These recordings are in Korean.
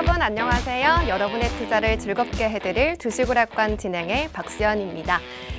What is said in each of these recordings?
여러분 안녕하세요. 여러분의 투자를 즐겁게 해드릴 주식오락관 진행의 박수연입니다.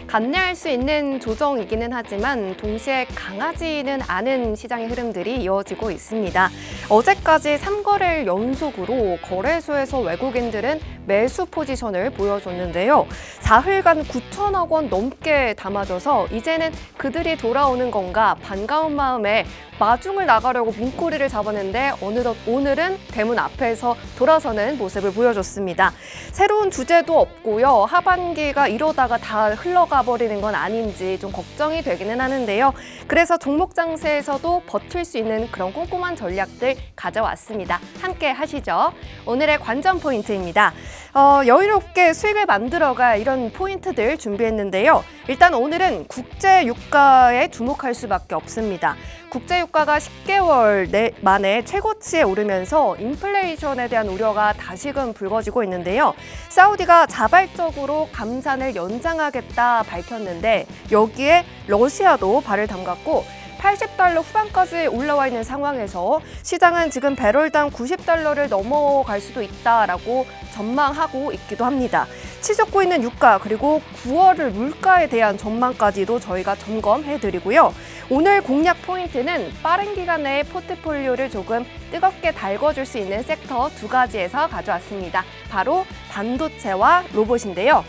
감내할 수 있는 조정이기는 하지만 동시에 강하지는 않은 시장의 흐름들이 이어지고 있습니다. 어제까지 3거래일 연속으로 거래소에서 외국인들은 매수 포지션을 보여줬는데요. 사흘간 9천억 원 넘게 담아져서 이제는 그들이 돌아오는 건가 반가운 마음에 마중을 나가려고 문고리를 잡았는데 어느덧 오늘은 대문 앞에서 돌아서는 모습을 보여줬습니다. 새로운 주제도 없고요. 하반기가 이러다가 다 흘러가 올라와 버리는 건 아닌지 좀 걱정이 되기는 하는데요. 그래서 종목 장세에서도 버틸 수 있는 그런 꼼꼼한 전략들 가져왔습니다. 함께 하시죠. 오늘의 관전 포인트입니다. 어, 여유롭게 수입을 만들어갈 이런 포인트들 준비했는데요. 일단 오늘은 국제 유가에 주목할 수밖에 없습니다. 국제 유가가 10개월 내, 만에 최고치에 오르면서 인플레이션에 대한 우려가 다시금 불거지고 있는데요. 사우디가 자발적으로 감산을 연장하겠다 밝혔는데 여기에 러시아도 발을 담갔고 80달러 후반까지 올라와 있는 상황에서 시장은 지금 배럴당 90달러를 넘어갈 수도 있다라고 전망하고 있기도 합니다. 치솟고 있는 유가 그리고 9월을 물가에 대한 전망까지도 저희가 점검해드리고요. 오늘 공략 포인트는 빠른 기간 내에 포트폴리오를 조금 뜨겁게 달궈줄 수 있는 섹터 두 가지에서 가져왔습니다. 바로 반도체와 로봇인데요.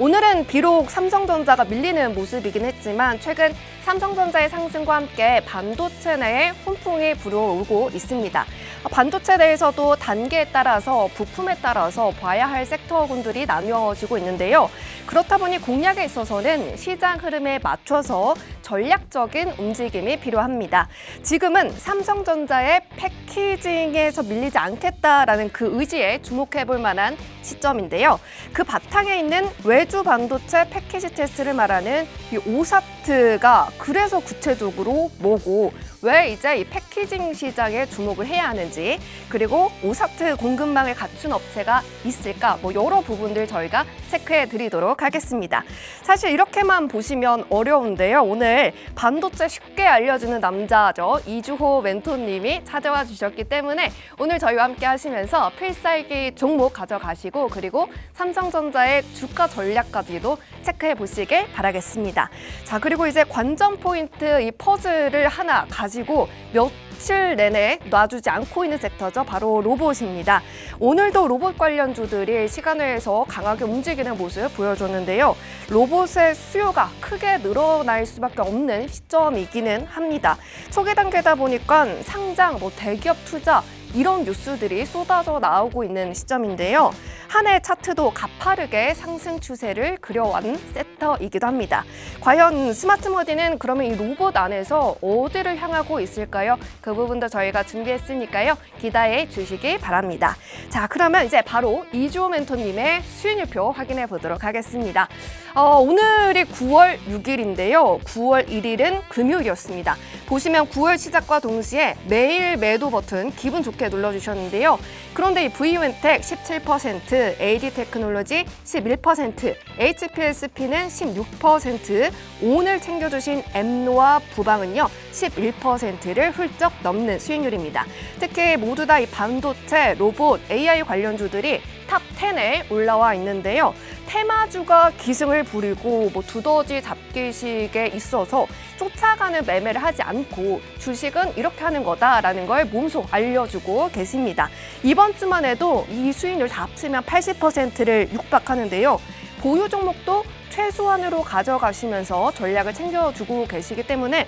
오늘은 비록 삼성전자가 밀리는 모습이긴 했지만 최근 삼성전자의 상승과 함께 반도체 내에 훈풍이 불어오고 있습니다. 반도체 내에서도 단계에 따라서 부품에 따라서 봐야 할 섹터군들이 나뉘어지고 있는데요. 그렇다 보니 공략에 있어서는 시장 흐름에 맞춰서 전략적인 움직임이 필요합니다. 지금은 삼성전자의 패키징에서 밀리지 않겠다라는 그 의지에 주목해 볼 만한 시점인데요. 그 바탕에 있는 외주 반도체 패키지 테스트를 말하는 이 오사트가 그래서 구체적으로 뭐고 왜 이제 이 패키징 시장에 주목을 해야 하는지 그리고 오사트 공급망을 갖춘 업체가 있을까 뭐 여러 부분들 저희가 체크해 드리도록 하겠습니다. 사실 이렇게만 보시면 어려운데요. 오늘 반도체 쉽게 알려주는 남자죠. 이주호 멘토님이 찾아와 주셨기 때문에 오늘 저희와 함께 하시면서 필살기 종목 가져가시고 그리고 삼성전자의 주가 전략까지도 체크해 보시길 바라겠습니다. 자, 그리고 이제 관전 포인트 이 퍼즐을 하나 가지고 몇 며칠 내내 놔주지 않고 있는 섹터죠. 바로 로봇입니다. 오늘도 로봇 관련주들이 시간외에서 강하게 움직이는 모습 보여줬는데요. 로봇의 수요가 크게 늘어날 수밖에 없는 시점이기는 합니다. 초기 단계다 보니까 상장, 뭐 대기업 투자 이런 뉴스들이 쏟아져 나오고 있는 시점인데요. 한 해 차트도 가파르게 상승 추세를 그려온 세터이기도 합니다. 과연 스마트머디는 그러면 이 로봇 안에서 어디를 향하고 있을까요? 그 부분도 저희가 준비했으니까요. 기다해 주시기 바랍니다. 자, 그러면 이제 바로 이주호 멘토님의 수익률표 확인해 보도록 하겠습니다. 어, 오늘이 9월 6일인데요. 9월 1일은 금요일이었습니다. 보시면 9월 시작과 동시에 매일 매도 버튼 기분 좋게 이렇게 눌러주셨는데요. 그런데 이 VUN텍 17%, AD 테크놀로지 11%, HPSP는 16%, 오늘 챙겨주신 엠노와 부방은요, 11%를 훌쩍 넘는 수익률입니다. 특히 모두 다 이 반도체, 로봇, AI 관련주들이 탑 10에 올라와 있는데요. 테마주가 기승을 부리고 뭐 두더지 잡기식에 있어서 쫓아가는 매매를 하지 않고 주식은 이렇게 하는 거다라는 걸 몸소 알려주고 계십니다. 이번 주만 해도 이 수익률 다 합치면 80%를 육박하는데요. 보유 종목도 최소한으로 가져가시면서 전략을 챙겨주고 계시기 때문에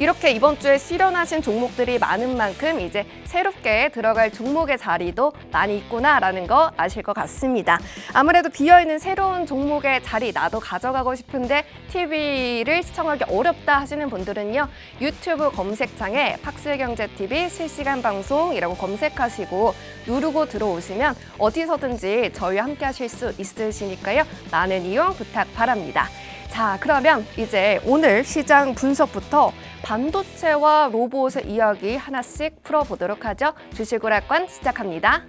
이렇게 이번 주에 실현하신 종목들이 많은 만큼 이제 새롭게 들어갈 종목의 자리도 많이 있구나라는 거 아실 것 같습니다. 아무래도 비어있는 새로운 종목의 자리 나도 가져가고 싶은데 TV를 시청하기 어렵다 하시는 분들은요. 유튜브 검색창에 팍스경제TV 실시간 방송이라고 검색하시고 누르고 들어오시면 어디서든지 저희와 함께 하실 수 있으시니까요. 많은 이용 부탁 바랍니다. 자, 그러면 이제 오늘 시장 분석부터 반도체와 로봇의 이야기 하나씩 풀어보도록 하죠. 주식오락관 시작합니다.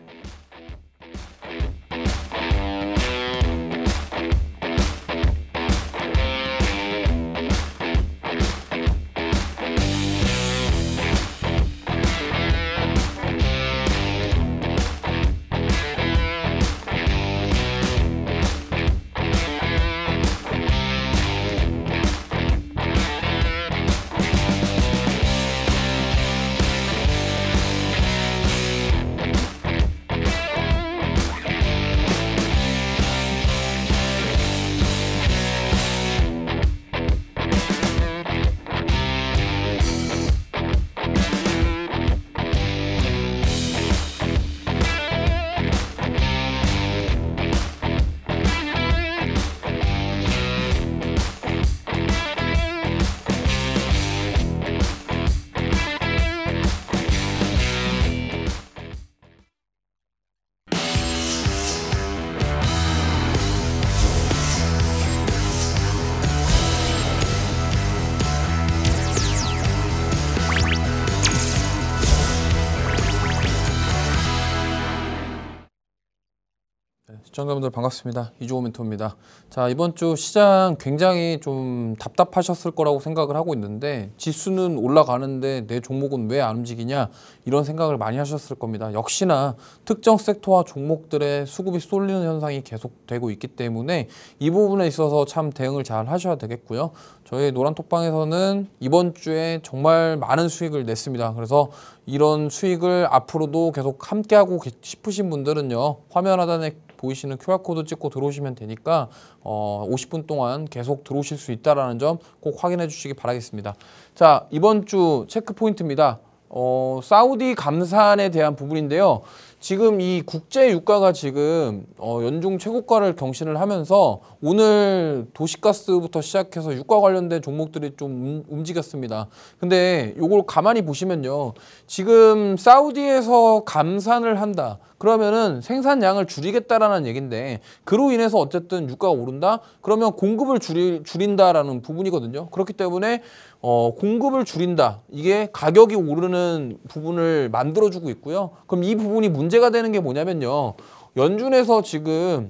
시청자분들 반갑습니다. 이주호 멘토입니다. 자 이번 주 시장 굉장히 좀 답답하셨을 거라고 생각을 하고 있는데 지수는 올라가는데 내 종목은 왜 안 움직이냐 이런 생각을 많이 하셨을 겁니다. 역시나 특정 섹터와 종목들의 수급이 쏠리는 현상이 계속되고 있기 때문에 이 부분에 있어서 참 대응을 잘 하셔야 되겠고요. 저희 노란톡방에서는 이번 주에 정말 많은 수익을 냈습니다. 그래서 이런 수익을 앞으로도 계속 함께하고 싶으신 분들은요. 화면 하단에 보이시는 QR코드 찍고 들어오시면 되니까 어, 50분 동안 계속 들어오실 수 있다는 점 꼭 확인해 주시기 바라겠습니다. 자, 이번 주 체크포인트입니다. 어, 사우디 감산에 대한 부분인데요. 지금 이 국제 유가가 지금 어, 연중 최고가를 경신을 하면서 오늘 도시가스부터 시작해서 유가 관련된 종목들이 좀 움직였습니다. 근데 요걸 가만히 보시면요. 지금 사우디에서 감산을 한다. 그러면은 생산량을 줄이겠다라는 얘긴데 그로 인해서 어쨌든 유가가 오른다? 그러면 공급을 줄이, 줄인다라는 부분이거든요. 그렇기 때문에 어, 공급을 줄인다. 이게 가격이 오르는 부분을 만들어주고 있고요. 그럼 이 부분이 문제가 되는 게 뭐냐면요. 연준에서 지금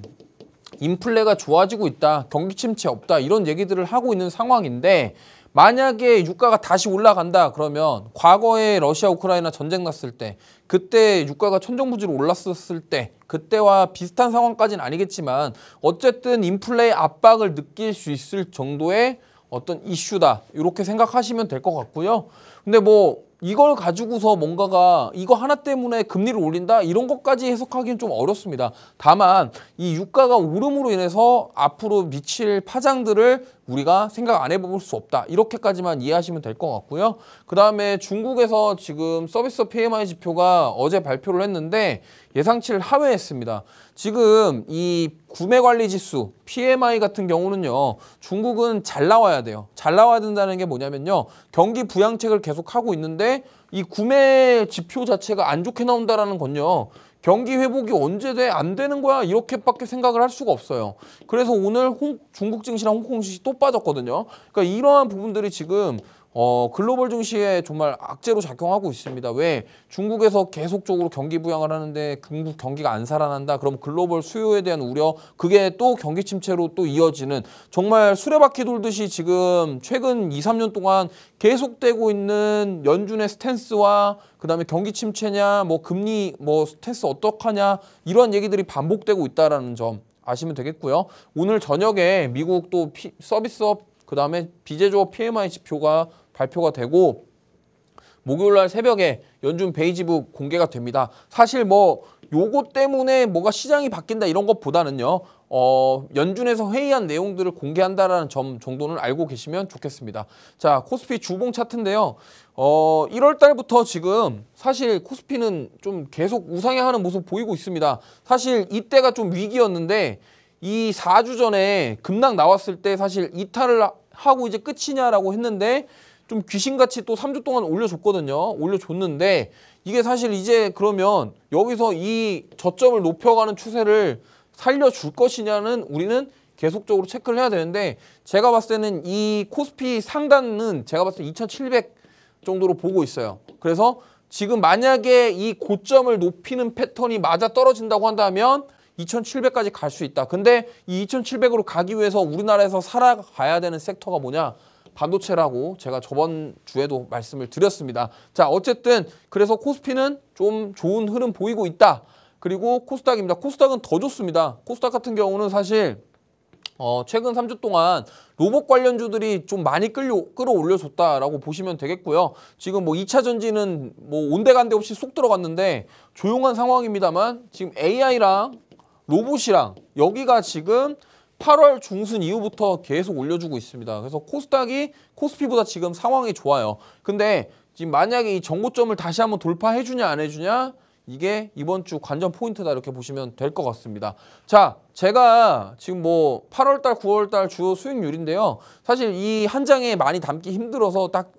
인플레가 좋아지고 있다, 경기 침체 없다 이런 얘기들을 하고 있는 상황인데 만약에 유가가 다시 올라간다 그러면 과거에 러시아 우크라이나 전쟁 났을 때 그때 유가가 천정부지로 올랐었을 때 그때와 비슷한 상황까지는 아니겠지만 어쨌든 인플레의 압박을 느낄 수 있을 정도의 어떤 이슈다 이렇게 생각하시면 될 것 같고요. 근데 뭐 이걸 가지고서 뭔가가 이거 하나 때문에 금리를 올린다 이런 것까지 해석하기는 좀 어렵습니다. 다만 이 유가가 오름으로 인해서 앞으로 미칠 파장들을 우리가 생각 안 해볼 수 없다 이렇게까지만 이해하시면 될 것 같고요. 그 다음에 중국에서 지금 서비스 PMI 지표가 어제 발표를 했는데 예상치를 하회했습니다. 지금 이 구매 관리 지수 PMI 같은 경우는요. 중국은 잘 나와야 돼요. 잘 나와야 된다는 게 뭐냐면요. 경기 부양책을 계속 하고 있는데 이 구매 지표 자체가 안 좋게 나온다라는 건요. 경기 회복이 언제 돼? 안 되는 거야. 이렇게밖에 생각을 할 수가 없어요. 그래서 오늘 홍, 중국 증시랑 홍콩 증시 또 빠졌거든요. 그러니까 이러한 부분들이 지금 어, 글로벌 증시에 정말 악재로 작용하고 있습니다. 왜? 중국에서 계속적으로 경기 부양을 하는데 중국 경기가 안 살아난다. 그럼 글로벌 수요에 대한 우려, 그게 또 경기 침체로 또 이어지는 정말 수레바퀴 돌듯이 지금 최근 2, 3년 동안 계속되고 있는 연준의 스탠스와 그다음에 경기 침체냐, 뭐 금리 뭐 스탠스 어떡하냐 이런 얘기들이 반복되고 있다라는 점 아시면 되겠고요. 오늘 저녁에 미국 또 피, 서비스업 그다음에 비제조업 PMI 지표가 발표가 되고 목요일 날 새벽에 연준 베이지부 공개가 됩니다. 사실 뭐 요거 때문에 뭐가 시장이 바뀐다 이런 것보다는요. 어, 연준에서 회의한 내용들을 공개한다라는 점 정도는 알고 계시면 좋겠습니다. 자, 코스피 주봉 차트인데요. 어, 1월 달부터 지금 사실 코스피는 좀 계속 우상향하는 모습 보이고 있습니다. 사실 이때가 좀 위기였는데 이 4주 전에 급락 나왔을 때 사실 이탈을 하고 이제 끝이냐라고 했는데 좀 귀신같이 또 3주 동안 올려줬거든요. 올려줬는데 이게 사실 이제 그러면 여기서 이 저점을 높여가는 추세를 살려줄 것이냐는 우리는 계속적으로 체크를 해야 되는데 제가 봤을 때는 이 코스피 상단은 제가 봤을 때 2700 정도로 보고 있어요. 그래서 지금 만약에 이 고점을 높이는 패턴이 맞아 떨어진다고 한다면 2700까지 갈 수 있다. 근데 이 2700으로 가기 위해서 우리나라에서 살아가야 되는 섹터가 뭐냐? 반도체라고 제가 저번 주에도 말씀을 드렸습니다. 자, 어쨌든 그래서 코스피는 좀 좋은 흐름 보이고 있다. 그리고 코스닥입니다. 코스닥은 더 좋습니다. 코스닥 같은 경우는 사실 어, 최근 3주 동안 로봇 관련주들이 좀 많이 끌려, 끌어올려줬다라고 보시면 되겠고요. 지금 뭐 2차 전지는 뭐 온데간데 없이 쏙 들어갔는데 조용한 상황입니다만 지금 AI랑 로봇이랑 여기가 지금 8월 중순 이후부터 계속 올려주고 있습니다. 그래서 코스닥이 코스피보다 지금 상황이 좋아요. 근데 지금 만약에 이 정고점을 다시 한번 돌파해주냐 안 해주냐 이게 이번 주 관전 포인트다 이렇게 보시면 될 것 같습니다. 자, 제가 지금 뭐 8월달, 9월달 주요 수익률인데요. 사실 이 한 장에 많이 담기 힘들어서 딱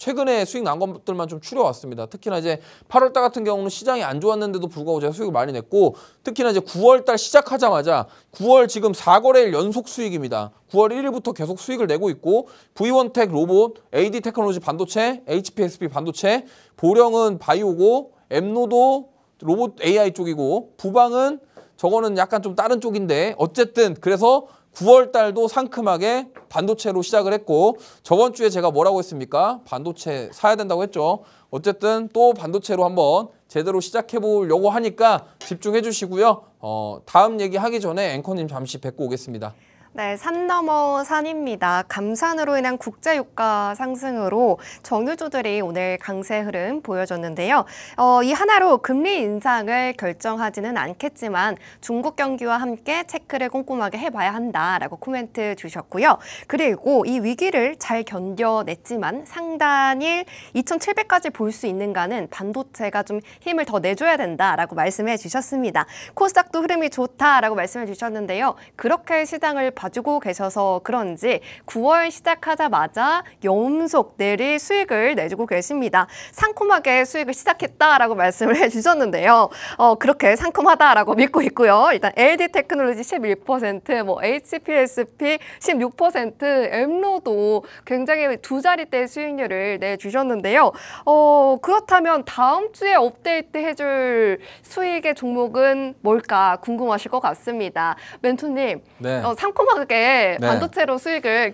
최근에 수익 난 것들만 좀 추려왔습니다. 특히나 이제 8월달 같은 경우는 시장이 안 좋았는데도 불구하고 제가 수익을 많이 냈고 특히나 이제 9월달 시작하자마자 9월 지금 4거래일 연속 수익입니다. 9월 1일부터 계속 수익을 내고 있고 V1텍 로봇, AD 테크놀로지 반도체, HPSP 반도체, 보령은 바이오고 엠노도 로봇 AI 쪽이고 부방은 저거는 약간 좀 다른 쪽인데 어쨌든 그래서 9월 달도 상큼하게 반도체로 시작을 했고 저번 주에 제가 뭐라고 했습니까? 반도체 사야 된다고 했죠. 어쨌든 또 반도체로 한번 제대로 시작해 보려고 하니까 집중해 주시고요. 어, 다음 얘기 하기 전에 앵커님 잠시 뵙고 오겠습니다. 네, 산 넘어 산입니다. 감산으로 인한 국제유가 상승으로 정유주들이 오늘 강세 흐름 보여줬는데요. 어, 이 하나로 금리 인상을 결정하지는 않겠지만 중국 경기와 함께 체크를 꼼꼼하게 해봐야 한다라고 코멘트 주셨고요. 그리고 이 위기를 잘 견뎌냈지만 상단일 2,700까지 볼 수 있는가는 반도체가 좀 힘을 더 내줘야 된다라고 말씀해 주셨습니다. 코스닥도 흐름이 좋다라고 말씀해 주셨는데요. 그렇게 시장을 봐주고 계셔서 그런지 9월 시작하자마자 연속 내리 수익을 내주고 계십니다. 상콤하게 수익을 시작했다라고 말씀을 해주셨는데요. 어, 그렇게 상콤하다라고 믿고 있고요. 일단 LD 테크놀로지 11%, 뭐 HPSP 16%, 엠로도 굉장히 두 자릿대 수익률을 내주셨는데요. 어, 그렇다면 다음 주에 업데이트 해줄 수익의 종목은 뭘까 궁금하실 것 같습니다. 멘토님, 네. 어, 상콤 꼼꼼하게 네. 반도체로 수익을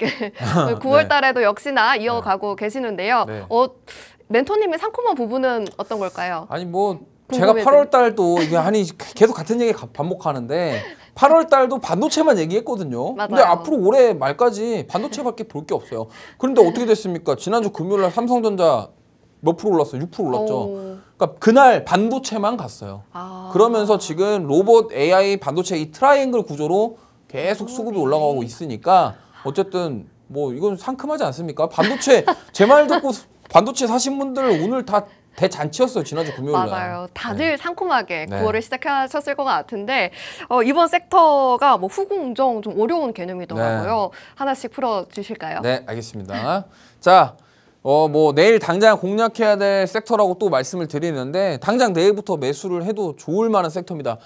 9월 아, 달에도 역시나 이어가고 네. 계시는데요. 네. 어, 멘토님의 상콤한 부분은 어떤 걸까요? 아니 뭐 제가 8월 달도 이게 아니 계속 같은 얘기 반복하는데 8월 달도 반도체만 얘기했거든요. 맞아요. 근데 앞으로 올해 말까지 반도체밖에 볼 게 없어요. 그런데 어떻게 됐습니까? 지난주 금요일 날 삼성전자 몇 프로 올랐어요? 6% 올랐죠. 오. 그러니까 그날 반도체만 갔어요. 아. 그러면서 지금 로봇 AI 반도체 이 트라이앵글 구조로 계속 어, 수급이 네. 올라가고 있으니까 어쨌든 뭐 이건 상큼하지 않습니까? 반도체 제 말 듣고 반도체 사신 분들 오늘 다 대잔치였어요 지난주 금요일날. 맞아요. 네. 다들 네. 상큼하게 9월을 네. 시작하셨을 것 같은데 어, 이번 섹터가 뭐 후공정 좀 어려운 개념이더라고요. 네. 하나씩 풀어주실까요? 네, 알겠습니다. 자. 어, 뭐, 내일 당장 공략해야 될 섹터라고 또 말씀을 드리는데, 당장 내일부터 매수를 해도 좋을 만한 섹터입니다.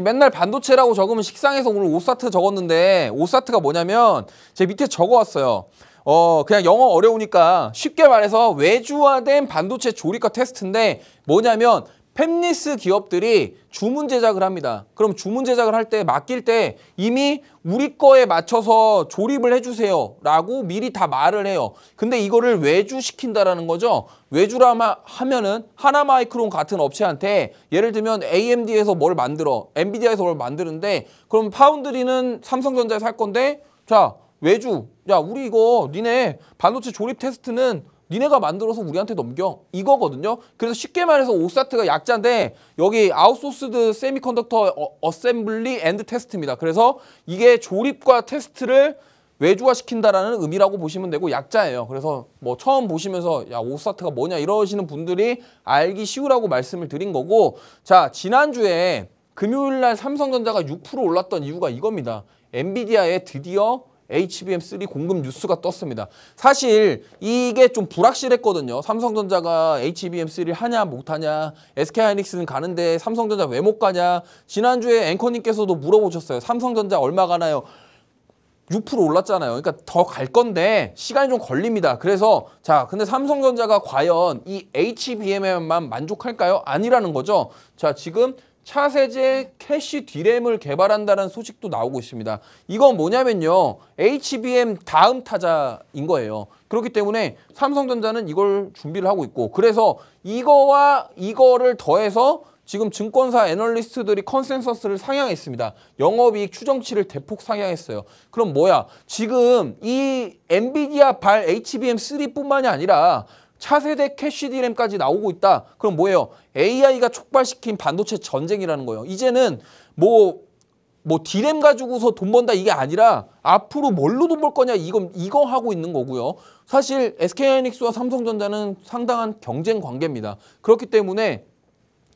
맨날 반도체라고 적으면 식상해서 오늘 오사트 적었는데 오사트가 뭐냐면 제 밑에 적어왔어요. 어 그냥 영어 어려우니까 쉽게 말해서 외주화된 반도체 조립과 테스트인데 뭐냐면 팹리스 기업들이 주문 제작을 합니다. 그럼 주문 제작을 할 때 맡길 때 이미 우리 거에 맞춰서 조립을 해주세요 라고 미리 다 말을 해요. 근데 이거를 외주시킨다라는 거죠. 외주라 하면은 하나마이크론 같은 업체한테 예를 들면 AMD에서 뭘 만들어 엔비디아에서 뭘 만드는데 그럼 파운드리는 삼성전자에 살 건데 자 외주 야 우리 이거 니네 반도체 조립 테스트는 니네가 만들어서 우리한테 넘겨 이거거든요 그래서 쉽게 말해서 오사트가 약자인데 여기 아웃소스드 세미컨덕터 어, 셈블리 앤드 테스트입니다 그래서 이게 조립과 테스트를 외주화시킨다라는 의미라고 보시면 되고 약자예요. 그래서 뭐 처음 보시면서 야 오사트가 뭐냐 이러시는 분들이 알기 쉬우라고 말씀을 드린 거고 자 지난주에 금요일날 삼성전자가 6% 올랐던 이유가 이겁니다. 엔비디아에 드디어 HBM3 공급 뉴스가 떴습니다. 사실 이게 좀 불확실했거든요. 삼성전자가 HBM3를 하냐 못하냐 SK하이닉스는 가는데 삼성전자 왜 못 가냐 지난주에 앵커님께서도 물어보셨어요. 삼성전자 얼마 가나요? 6% 올랐잖아요. 그러니까 더 갈 건데 시간이 좀 걸립니다. 그래서 자, 근데 삼성전자가 과연 이 HBM에만 만족할까요? 아니라는 거죠. 자, 지금 차세제 캐시 디램을 개발한다는 소식도 나오고 있습니다. 이건 뭐냐면요. HBM 다음 타자인 거예요. 그렇기 때문에 삼성전자는 이걸 준비를 하고 있고 그래서 이거와 이거를 더해서 지금 증권사 애널리스트들이 컨센서스를 상향했습니다. 영업이익 추정치를 대폭 상향했어요. 그럼 뭐야? 지금 이 엔비디아 발 HBM3뿐만이 아니라 차세대 캐시 디램까지 나오고 있다. 그럼 뭐예요? AI가 촉발시킨 반도체 전쟁이라는 거예요. 이제는 뭐, 뭐 디램 가지고서 돈 번다 이게 아니라 앞으로 뭘로 돈 벌 거냐 이거 이거 하고 있는 거고요. 사실 SK하이닉스와 삼성전자는 상당한 경쟁 관계입니다. 그렇기 때문에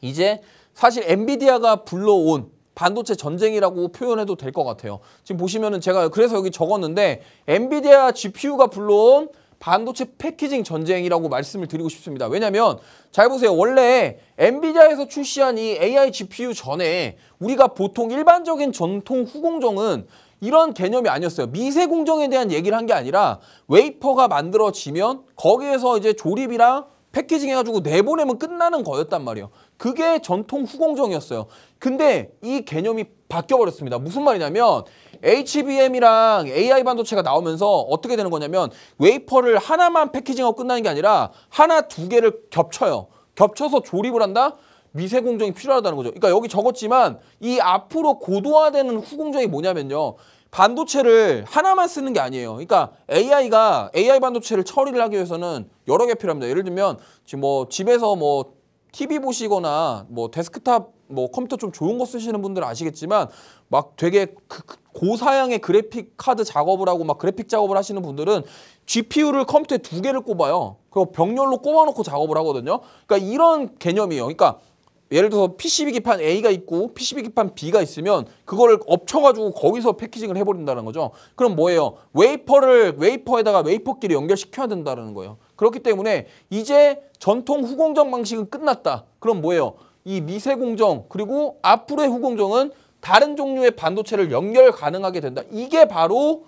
이제 사실 엔비디아가 불러온 반도체 전쟁이라고 표현해도 될 것 같아요. 지금 보시면은 제가 그래서 여기 적었는데 엔비디아 GPU가 불러온 반도체 패키징 전쟁이라고 말씀을 드리고 싶습니다. 왜냐하면 잘 보세요. 원래 엔비디아에서 출시한 이 AI GPU 전에 우리가 보통 일반적인 전통 후공정은 이런 개념이 아니었어요. 미세 공정에 대한 얘기를 한 게 아니라 웨이퍼가 만들어지면 거기에서 이제 조립이랑 패키징 해가지고 내보내면 끝나는 거였단 말이에요. 그게 전통 후공정이었어요. 근데 이 개념이 바뀌어버렸습니다. 무슨 말이냐면 HBM이랑 AI 반도체가 나오면서 어떻게 되는 거냐면 웨이퍼를 하나만 패키징하고 끝나는 게 아니라 하나 두 개를 겹쳐요. 겹쳐서 조립을 한다? 미세 공정이 필요하다는 거죠. 그러니까 여기 적었지만 이 앞으로 고도화되는 후공정이 뭐냐면요. 반도체를 하나만 쓰는 게 아니에요. 그러니까 AI가 AI 반도체를 처리를 하기 위해서는 여러 개 필요합니다. 예를 들면 지금 뭐 집에서 뭐 TV 보시거나 뭐 데스크탑 뭐 컴퓨터 좀 좋은 거 쓰시는 분들은 아시겠지만 막 되게 그, 그 고사양의 그래픽 카드 작업을 하고 막 그래픽 작업을 하시는 분들은 GPU를 컴퓨터에 두 개를 꼽아요. 그리고 병렬로 꼽아놓고 작업을 하거든요. 그러니까 이런 개념이에요. 그러니까 예를 들어서 PCB 기판 A가 있고 PCB 기판 B가 있으면 그거를 엎쳐가지고 거기서 패키징을 해버린다는 거죠. 그럼 뭐예요? 웨이퍼를 웨이퍼에다가 웨이퍼끼리 연결시켜야 된다는 거예요. 그렇기 때문에 이제 전통 후공정 방식은 끝났다. 그럼 뭐예요? 이 미세 공정 그리고 앞으로의 후공정은 다른 종류의 반도체를 연결 가능하게 된다. 이게 바로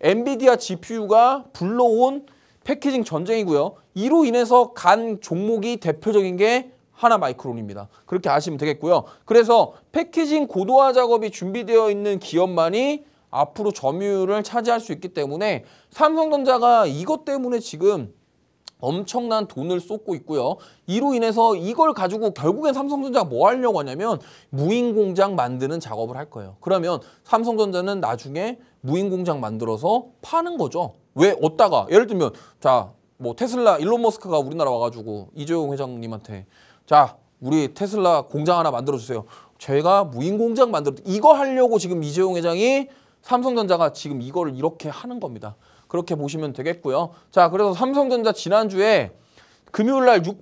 엔비디아 GPU가 불러온 패키징 전쟁이고요. 이로 인해서 간 종목이 대표적인 게 하나 마이크론입니다. 그렇게 아시면 되겠고요. 그래서 패키징 고도화 작업이 준비되어 있는 기업만이 앞으로 점유율을 차지할 수 있기 때문에 삼성전자가 이것 때문에 지금 엄청난 돈을 쏟고 있고요. 이로 인해서 이걸 가지고 결국엔 삼성전자가 뭐 하려고 하냐면 무인 공장 만드는 작업을 할 거예요. 그러면 삼성전자는 나중에 무인 공장 만들어서 파는 거죠. 왜 얻다가 예를 들면 자뭐 테슬라 일론 머스크가 우리나라 와가지고 이재용 회장님한테 자 우리 테슬라 공장 하나 만들어 주세요. 제가 무인 공장 만들어 이거 하려고 지금 이재용 회장이 삼성전자가 지금 이거를 이렇게 하는 겁니다. 그렇게 보시면 되겠고요. 자, 그래서 삼성전자 지난주에 금요일 날 6,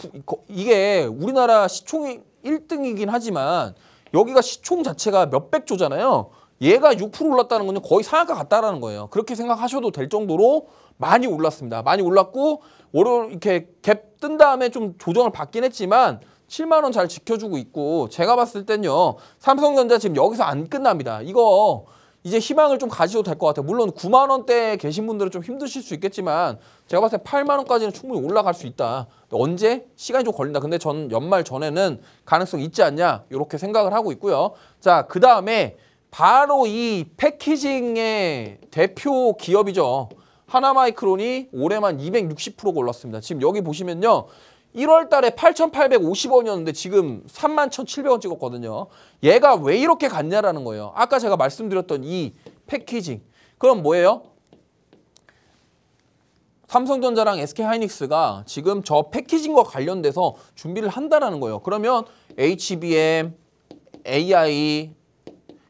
이게 우리나라 시총이 1등이긴 하지만 여기가 시총 자체가 몇백 조잖아요. 얘가 6% 올랐다는 건 거의 상한가 같다라는 거예요. 그렇게 생각하셔도 될 정도로 많이 올랐습니다. 많이 올랐고 월요 일 이렇게 갭 뜬 다음에 좀 조정을 받긴 했지만 7만 원 잘 지켜주고 있고 제가 봤을 땐요. 삼성전자 지금 여기서 안 끝납니다. 이거 이제 희망을 좀 가지셔도 될 것 같아요. 물론 9만 원대에 계신 분들은 좀 힘드실 수 있겠지만 제가 봤을 때 8만 원까지는 충분히 올라갈 수 있다. 언제? 시간이 좀 걸린다. 근데 전 연말 전에는 가능성 있지 않냐 이렇게 생각을 하고 있고요. 자, 그 다음에 바로 이 패키징의 대표 기업이죠. 하나마이크론이 올해만 260%가 올랐습니다. 지금 여기 보시면요. 1월 달에 8,850원이었는데 지금 31,700원 찍었거든요. 얘가 왜 이렇게 갔냐라는 거예요. 아까 제가 말씀드렸던 이 패키징. 그럼 뭐예요? 삼성전자랑 SK하이닉스가 지금 저 패키징과 관련돼서 준비를 한다라는 거예요. 그러면 HBM, AI,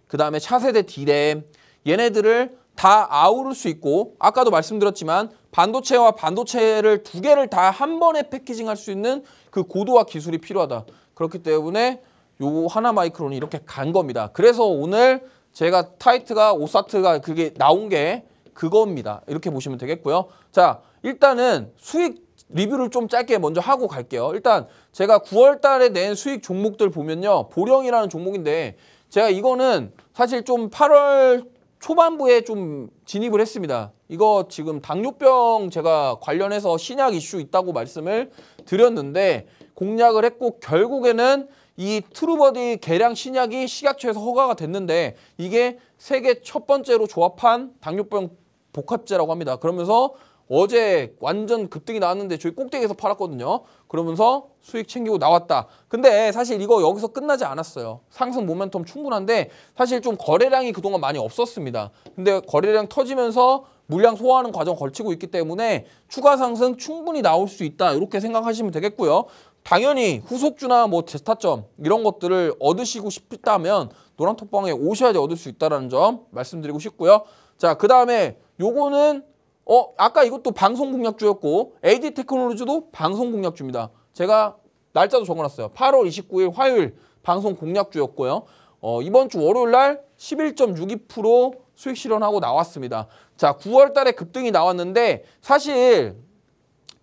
그 다음에 차세대 D램 얘네들을 다 아우를 수 있고 아까도 말씀드렸지만 반도체와 반도체를 두 개를 다 한 번에 패키징할 수 있는 그 고도화 기술이 필요하다. 그렇기 때문에 요 하나 마이크론이 이렇게 간 겁니다. 그래서 오늘 제가 타이트가 오사트가 그게 나온 게 그겁니다. 이렇게 보시면 되겠고요. 자, 일단은 수익 리뷰를 좀 짧게 먼저 하고 갈게요. 일단 제가 9월 달에 낸 수익 종목들 보면요. 보령이라는 종목인데 제가 이거는 사실 좀 8월 초반부에 좀 진입을 했습니다. 이거 지금 당뇨병 제가 관련해서 신약 이슈 있다고 말씀을 드렸는데 공략을 했고 결국에는 이 트루버디 계량 신약이 식약처에서 허가가 됐는데 이게 세계 첫 번째로 조합한 당뇨병 복합제라고 합니다. 그러면서 어제 완전 급등이 나왔는데 저희 꼭대기에서 팔았거든요. 그러면서 수익 챙기고 나왔다. 근데 사실 이거 여기서 끝나지 않았어요. 상승 모멘텀 충분한데 사실 좀 거래량이 그동안 많이 없었습니다. 근데 거래량 터지면서 물량 소화하는 과정 걸치고 있기 때문에 추가 상승 충분히 나올 수 있다. 이렇게 생각하시면 되겠고요. 당연히 후속주나 뭐 제타점 이런 것들을 얻으시고 싶다면 노란톡방에 오셔야지 얻을 수 있다는 점 말씀드리고 싶고요. 자, 그 다음에 요거는 어 아까 이것도 방송 공략주였고 AD 테크놀로지도 방송 공략주입니다. 제가 날짜도 적어놨어요. 8월 29일 화요일 방송 공략주였고요. 어, 이번 주 월요일 날 11.62% 수익 실현하고 나왔습니다. 자, 9월 달에 급등이 나왔는데 사실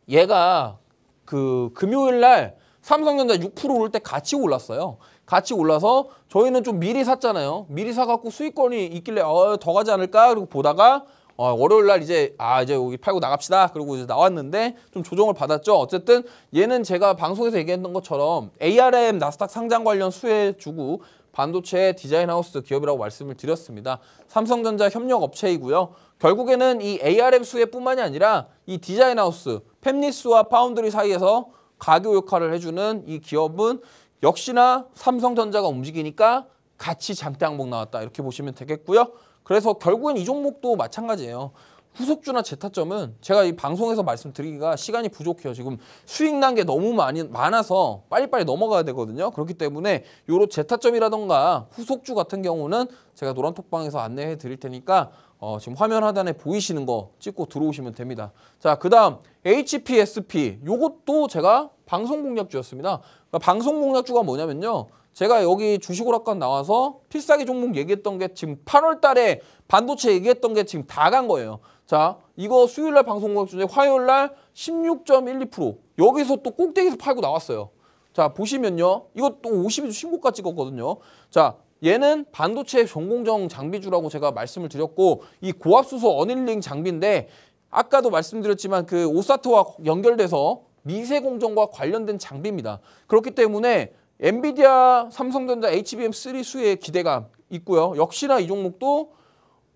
얘가 그 금요일 날 삼성전자 6% 오를 때 같이 올랐어요. 같이 올라서 저희는 좀 미리 샀잖아요. 미리 사갖고 수익권이 있길래 어, 더 가지 않을까? 그리고 보다가 어, 월요일 날 이제 아 이제 여기 팔고 나갑시다. 그리고 이제 나왔는데 좀 조정을 받았죠. 어쨌든 얘는 제가 방송에서 얘기했던 것처럼 ARM 나스닥 상장 관련 수혜 주고 반도체 디자인 하우스 기업이라고 말씀을 드렸습니다. 삼성전자 협력 업체이고요. 결국에는 이 ARM 수혜뿐만이 아니라 이 디자인 하우스 펩니스와 파운드리 사이에서 가교 역할을 해주는 이 기업은 역시나 삼성전자가 움직이니까 같이 장대 항목 나왔다 이렇게 보시면 되겠고요. 그래서 결국엔 이 종목도 마찬가지예요. 후속주나 재타점은 제가 이 방송에서 말씀드리기가 시간이 부족해요. 지금 수익 난 게 너무 많이 많아서 빨리빨리 넘어가야 되거든요. 그렇기 때문에 요런 재타점이라던가 후속주 같은 경우는 제가 노란톡방에서 안내해 드릴 테니까 어, 지금 화면 하단에 보이시는 거 찍고 들어오시면 됩니다. 자, 그 다음 HPSP 요것도 제가 방송 공략주였습니다. 그러니까 방송 공략주가 뭐냐면요. 제가 여기 주식 오락관 나와서 필살기 종목 얘기했던 게 지금 8월 달에 반도체 얘기했던 게 지금 다 간 거예요. 자, 이거 수요일 날 방송 국 중에 화요일 날 16.12% 여기서 또 꼭대기에서 팔고 나왔어요. 자, 보시면요. 이것도 52주 신고가 찍었거든요. 자, 얘는 반도체 전공정 장비주라고 제가 말씀을 드렸고 이 고압수소 어닐링 장비인데 아까도 말씀드렸지만 그 오사트와 연결돼서 미세 공정과 관련된 장비입니다. 그렇기 때문에 엔비디아, 삼성전자, HBM 3 수의 기대감 있고요. 역시나 이 종목도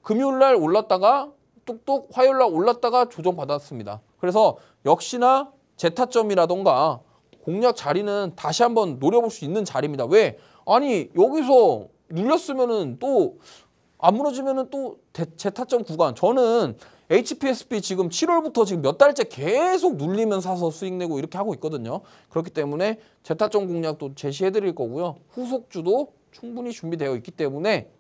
금요일 날 올랐다가 뚝뚝 화요일 날 올랐다가 조정받았습니다. 그래서 역시나 재타점이라던가 공략 자리는 다시 한번 노려볼 수 있는 자리입니다. 왜? 아니 여기서 눌렸으면또안무너지면또 재타점 구간 저는 h p s b 지금 7월부터 지금 몇 달째 계속 눌리면 사서 수익 내고 이렇게 하고 있거든요. 그렇기 때문에 재타점 공략도 제시해 드릴 거고요. 후속주도 충분히 준비되어 있기 때문에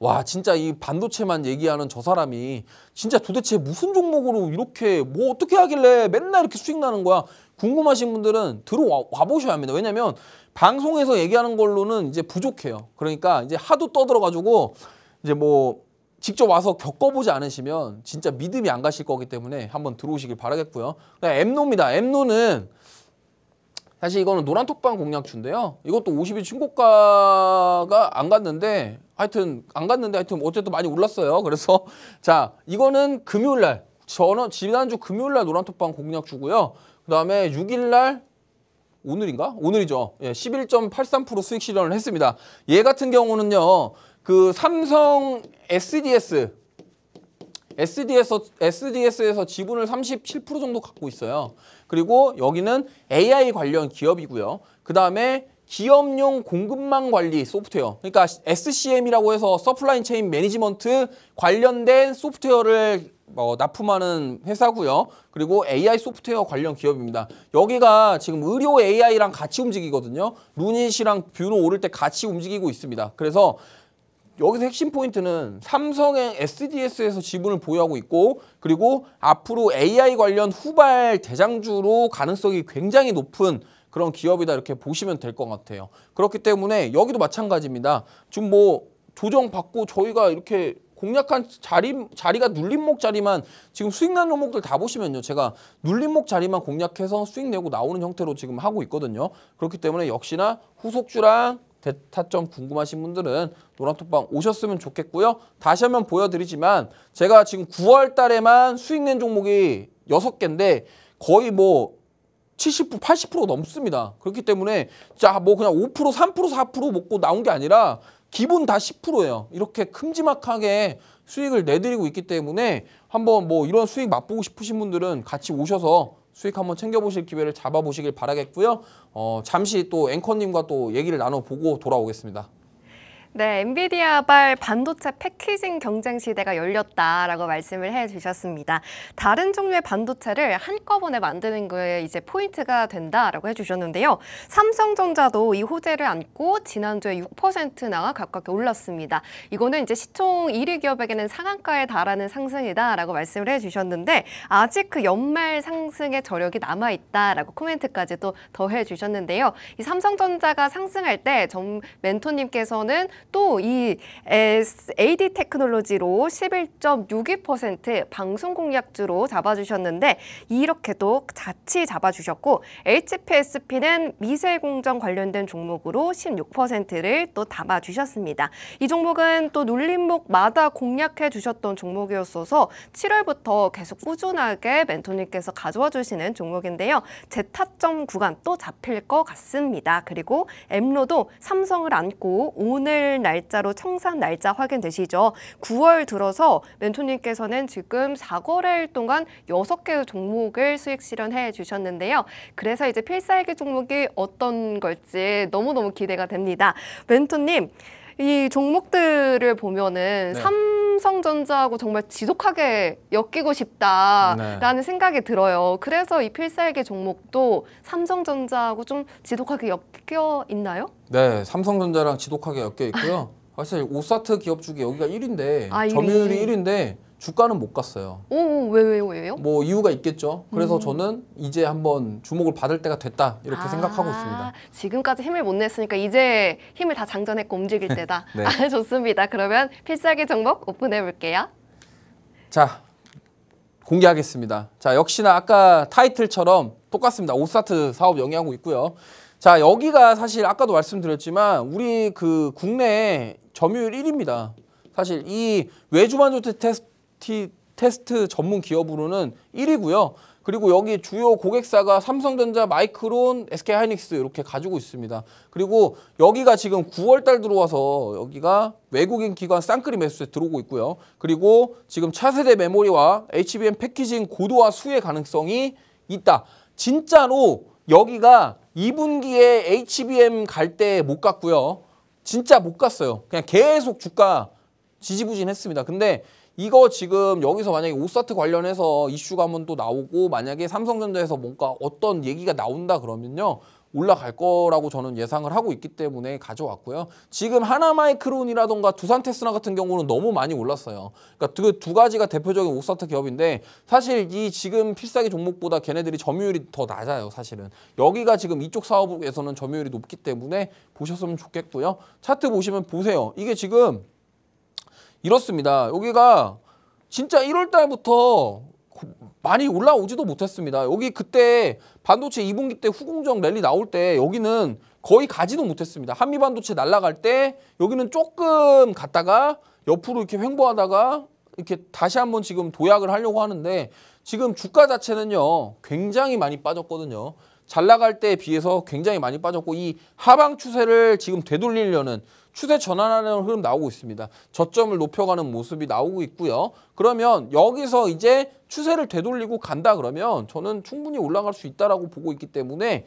와 진짜 이 반도체만 얘기하는 저 사람이 진짜 도대체 무슨 종목으로 이렇게 뭐 어떻게 하길래 맨날 이렇게 수익 나는 거야 궁금하신 분들은 들어와 보셔야 합니다 왜냐면 방송에서 얘기하는 걸로는 이제 부족해요 그러니까 이제 하도 떠들어가지고 이제 뭐 직접 와서 겪어보지 않으시면 진짜 믿음이 안 가실 거기 때문에 한번 들어오시길 바라겠고요. 엠노입니다. 엠노는 사실 이거는 노란톡방 공략주인데요. 이것도 50일 신고가가 안 갔는데 하여튼 안 갔는데 하여튼 어쨌든 많이 올랐어요. 그래서 자 이거는 금요일날 저는 지난주 금요일날 노란톡방 공략주고요. 그 다음에 6일날 오늘인가? 오늘이죠. 예, 11.83% 수익 실현을 했습니다. 얘 같은 경우는요. 그 삼성 SDS SDS, SDS에서 지분을 37% 정도 갖고 있어요. 그리고 여기는 AI 관련 기업이고요. 그 다음에 기업용 공급망 관리 소프트웨어 그러니까 SCM이라고 해서 서플라인 체인 매니지먼트 관련된 소프트웨어를 뭐 납품하는 회사고요. 그리고 AI 소프트웨어 관련 기업입니다. 여기가 지금 의료 AI랑 같이 움직이거든요. 루닛이랑 뷰노 오를 때 같이 움직이고 있습니다. 그래서 여기서 핵심 포인트는 삼성의 SDS에서 지분을 보유하고 있고 그리고 앞으로 AI 관련 후발 대장주로 가능성이 굉장히 높은 그런 기업이다 이렇게 보시면 될 것 같아요. 그렇기 때문에 여기도 마찬가지입니다. 지금 뭐 조정받고 저희가 이렇게 공략한 자리, 자리가 눌림목 자리만 지금 수익난 종목들 다 보시면요. 제가 눌림목 자리만 공략해서 수익 내고 나오는 형태로 지금 하고 있거든요. 그렇기 때문에 역시나 후속주랑 대 타점 궁금하신 분들은 노란톡방 오셨으면 좋겠고요. 다시 한번 보여드리지만 제가 지금 9월 달에만 수익 낸 종목이 6개인데 거의 뭐 70% 80% 넘습니다. 그렇기 때문에 자 뭐 그냥 5% 3% 4% 먹고 나온 게 아니라 기본 다 10%예요. 이렇게 큼지막하게 수익을 내드리고 있기 때문에 한번 뭐 이런 수익 맛보고 싶으신 분들은 같이 오셔서 수익 한번 챙겨보실 기회를 잡아보시길 바라겠고요. 어, 잠시 또 앵커님과 또 얘기를 나눠보고 돌아오겠습니다. 네, 엔비디아발 반도체 패키징 경쟁 시대가 열렸다라고 말씀을 해주셨습니다. 다른 종류의 반도체를 한꺼번에 만드는 거에 이제 포인트가 된다라고 해주셨는데요. 삼성전자도 이 호재를 안고 지난주에 6%나 가깝게 올랐습니다. 이거는 이제 시총 1위 기업에게는 상한가에 달하는 상승이다라고 말씀을 해주셨는데 아직 그 연말 상승의 저력이 남아있다라고 코멘트까지 또 더 해주셨는데요. 이 삼성전자가 상승할 때 정, 멘토님께서는 또이 AD 테크놀로지로 11.62% 방송 공략주로 잡아주셨는데 이렇게도 자치 잡아주셨고 HPSP는 미세 공정 관련된 종목으로 16%를 또 담아주셨습니다. 이 종목은 또 눌림목마다 공략해 주셨던 종목이었어서 7월부터 계속 꾸준하게 멘토님께서 가져와 주시는 종목인데요. 제타점 구간 또 잡힐 것 같습니다. 그리고 엠로도 삼성을 안고 오늘 오늘 날짜로 청산 날짜 확인되시죠? 9월 들어서 멘토님께서는 지금 4거래일 동안 6개의 종목을 수익 실현해 주셨는데요. 그래서 이제 필살기 종목이 어떤 걸지 너무너무 기대가 됩니다. 멘토님, 이 종목들을 보면은 네. 삼성전자하고 정말 지속하게 엮이고 네. 싶다라는 네. 생각이 들어요. 그래서 이 필살기 종목도 삼성전자하고 좀 지속하게 엮여 있나요? 네, 삼성전자랑 지독하게 엮여 있고요. 사실 오사트 기업 중에 여기가 1위인데 아, 점유율이 1위인데 주가는 못 갔어요. 오, 왜, 왜요, 왜요? 뭐 이유가 있겠죠. 그래서 음. 저는 이제 한번 주목을 받을 때가 됐다 이렇게 아, 생각하고 있습니다. 지금까지 힘을 못 냈으니까 이제 힘을 다 장전했고 움직일 때다. 네. 아, 좋습니다. 그러면 필살기 종목 오픈해 볼게요. 자, 공개하겠습니다. 자, 역시나 아까 타이틀처럼 똑같습니다. 오사트 사업 영위하고 있고요. 자, 여기가 사실 아까도 말씀드렸지만 우리 그 국내에 점유율 1입니다 사실 이 외주만족도 테스트, 테스트 전문 기업으로는 1이고요 그리고 여기 주요 고객사가 삼성전자, 마이크론, SK하이닉스 이렇게 가지고 있습니다. 그리고 여기가 지금 9월달 들어와서 여기가 외국인 기관 쌍끌리매수세 들어오고 있고요. 그리고 지금 차세대 메모리와 HBM 패키징 고도화 수혜 가능성이 있다. 진짜로 여기가 2분기에 HBM 갈 때 못 갔고요. 진짜 못 갔어요. 그냥 계속 주가 지지부진했습니다. 근데 이거 지금 여기서 만약에 오사트 관련해서 이슈가 한번 또 나오고 만약에 삼성전자에서 뭔가 어떤 얘기가 나온다 그러면요. 올라갈 거라고 저는 예상을 하고 있기 때문에 가져왔고요. 지금 하나마이크론이라던가 두산테스나 같은 경우는 너무 많이 올랐어요. 그러니까 그 두 가지가 대표적인 옥스타트 기업인데 사실 이 지금 필사기 종목보다 걔네들이 점유율이 더 낮아요. 사실은 여기가 지금 이쪽 사업에서는 점유율이 높기 때문에 보셨으면 좋겠고요. 차트 보시면 보세요. 이게 지금 이렇습니다. 여기가 진짜 1월 달부터 많이 올라오지도 못했습니다. 여기 그때 반도체 2분기 때 후공정 랠리 나올 때 여기는 거의 가지도 못했습니다. 한미 반도체 날아갈 때 여기는 조금 갔다가 옆으로 이렇게 횡보하다가 이렇게 다시 한번 지금 도약을 하려고 하는데 지금 주가 자체는요 굉장히 많이 빠졌거든요. 잘 나갈 때에 비해서 굉장히 많이 빠졌고 이 하방 추세를 지금 되돌리려는 추세 전환하는 흐름 나오고 있습니다. 저점을 높여가는 모습이 나오고 있고요. 그러면 여기서 이제 추세를 되돌리고 간다 그러면 저는 충분히 올라갈 수 있다라고 보고 있기 때문에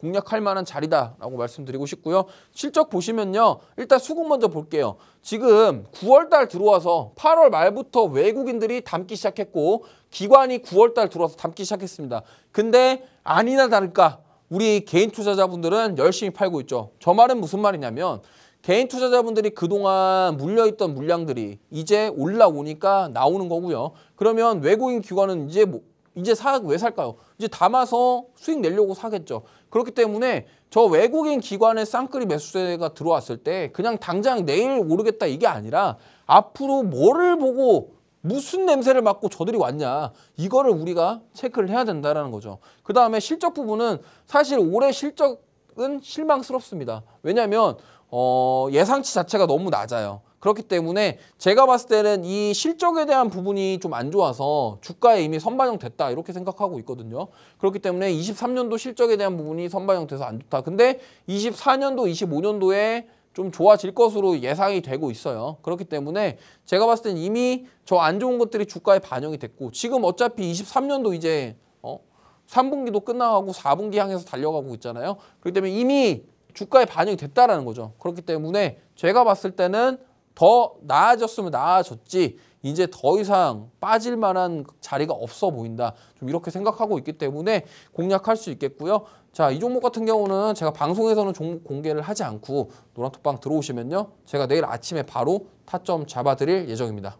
공략할 만한 자리다라고 말씀드리고 싶고요. 실적 보시면요. 일단 수급 먼저 볼게요. 지금 9월달 들어와서 8월 말부터 외국인들이 담기 시작했고 기관이 9월달 들어와서 담기 시작했습니다. 근데 아니나 다를까 우리 개인 투자자분들은 열심히 팔고 있죠. 저 말은 무슨 말이냐면 개인 투자자분들이 그동안 물려있던 물량들이 이제 올라오니까 나오는 거고요. 그러면 외국인 기관은 이제 뭐, 이제 사, 왜 살까요? 이제 담아서 수익 내려고 사겠죠. 그렇기 때문에 저 외국인 기관의 쌍끌이 매수세가 들어왔을 때 그냥 당장 내일 오르겠다 이게 아니라 앞으로 뭐를 보고 무슨 냄새를 맡고 저들이 왔냐 이거를 우리가 체크를 해야 된다는 거죠. 그 다음에 실적 부분은 사실 올해 실적은 실망스럽습니다. 왜냐하면 어, 예상치 자체가 너무 낮아요. 그렇기 때문에 제가 봤을 때는 이 실적에 대한 부분이 좀 안 좋아서 주가에 이미 선반영 됐다 이렇게 생각하고 있거든요. 그렇기 때문에 23년도 실적에 대한 부분이 선반영 돼서 안 좋다. 근데 24년도, 25년도에 좀 좋아질 것으로 예상이 되고 있어요. 그렇기 때문에 제가 봤을 땐 이미 저 안 좋은 것들이 주가에 반영이 됐고 지금 어차피 23년도 이제 어? 3분기도 끝나가고 4분기 향해서 달려가고 있잖아요. 그렇기 때문에 이미 주가에 반영됐다라는 이 거죠. 그렇기 때문에 제가 봤을 때는 더 나아졌으면 나아졌지 이제 더 이상 빠질 만한 자리가 없어 보인다. 좀 이렇게 생각하고 있기 때문에 공략할 수 있겠고요. 자, 이 종목 같은 경우는 제가 방송에서는 종목 공개를 하지 않고 노란톡방 들어오시면요. 제가 내일 아침에 바로 타점 잡아드릴 예정입니다.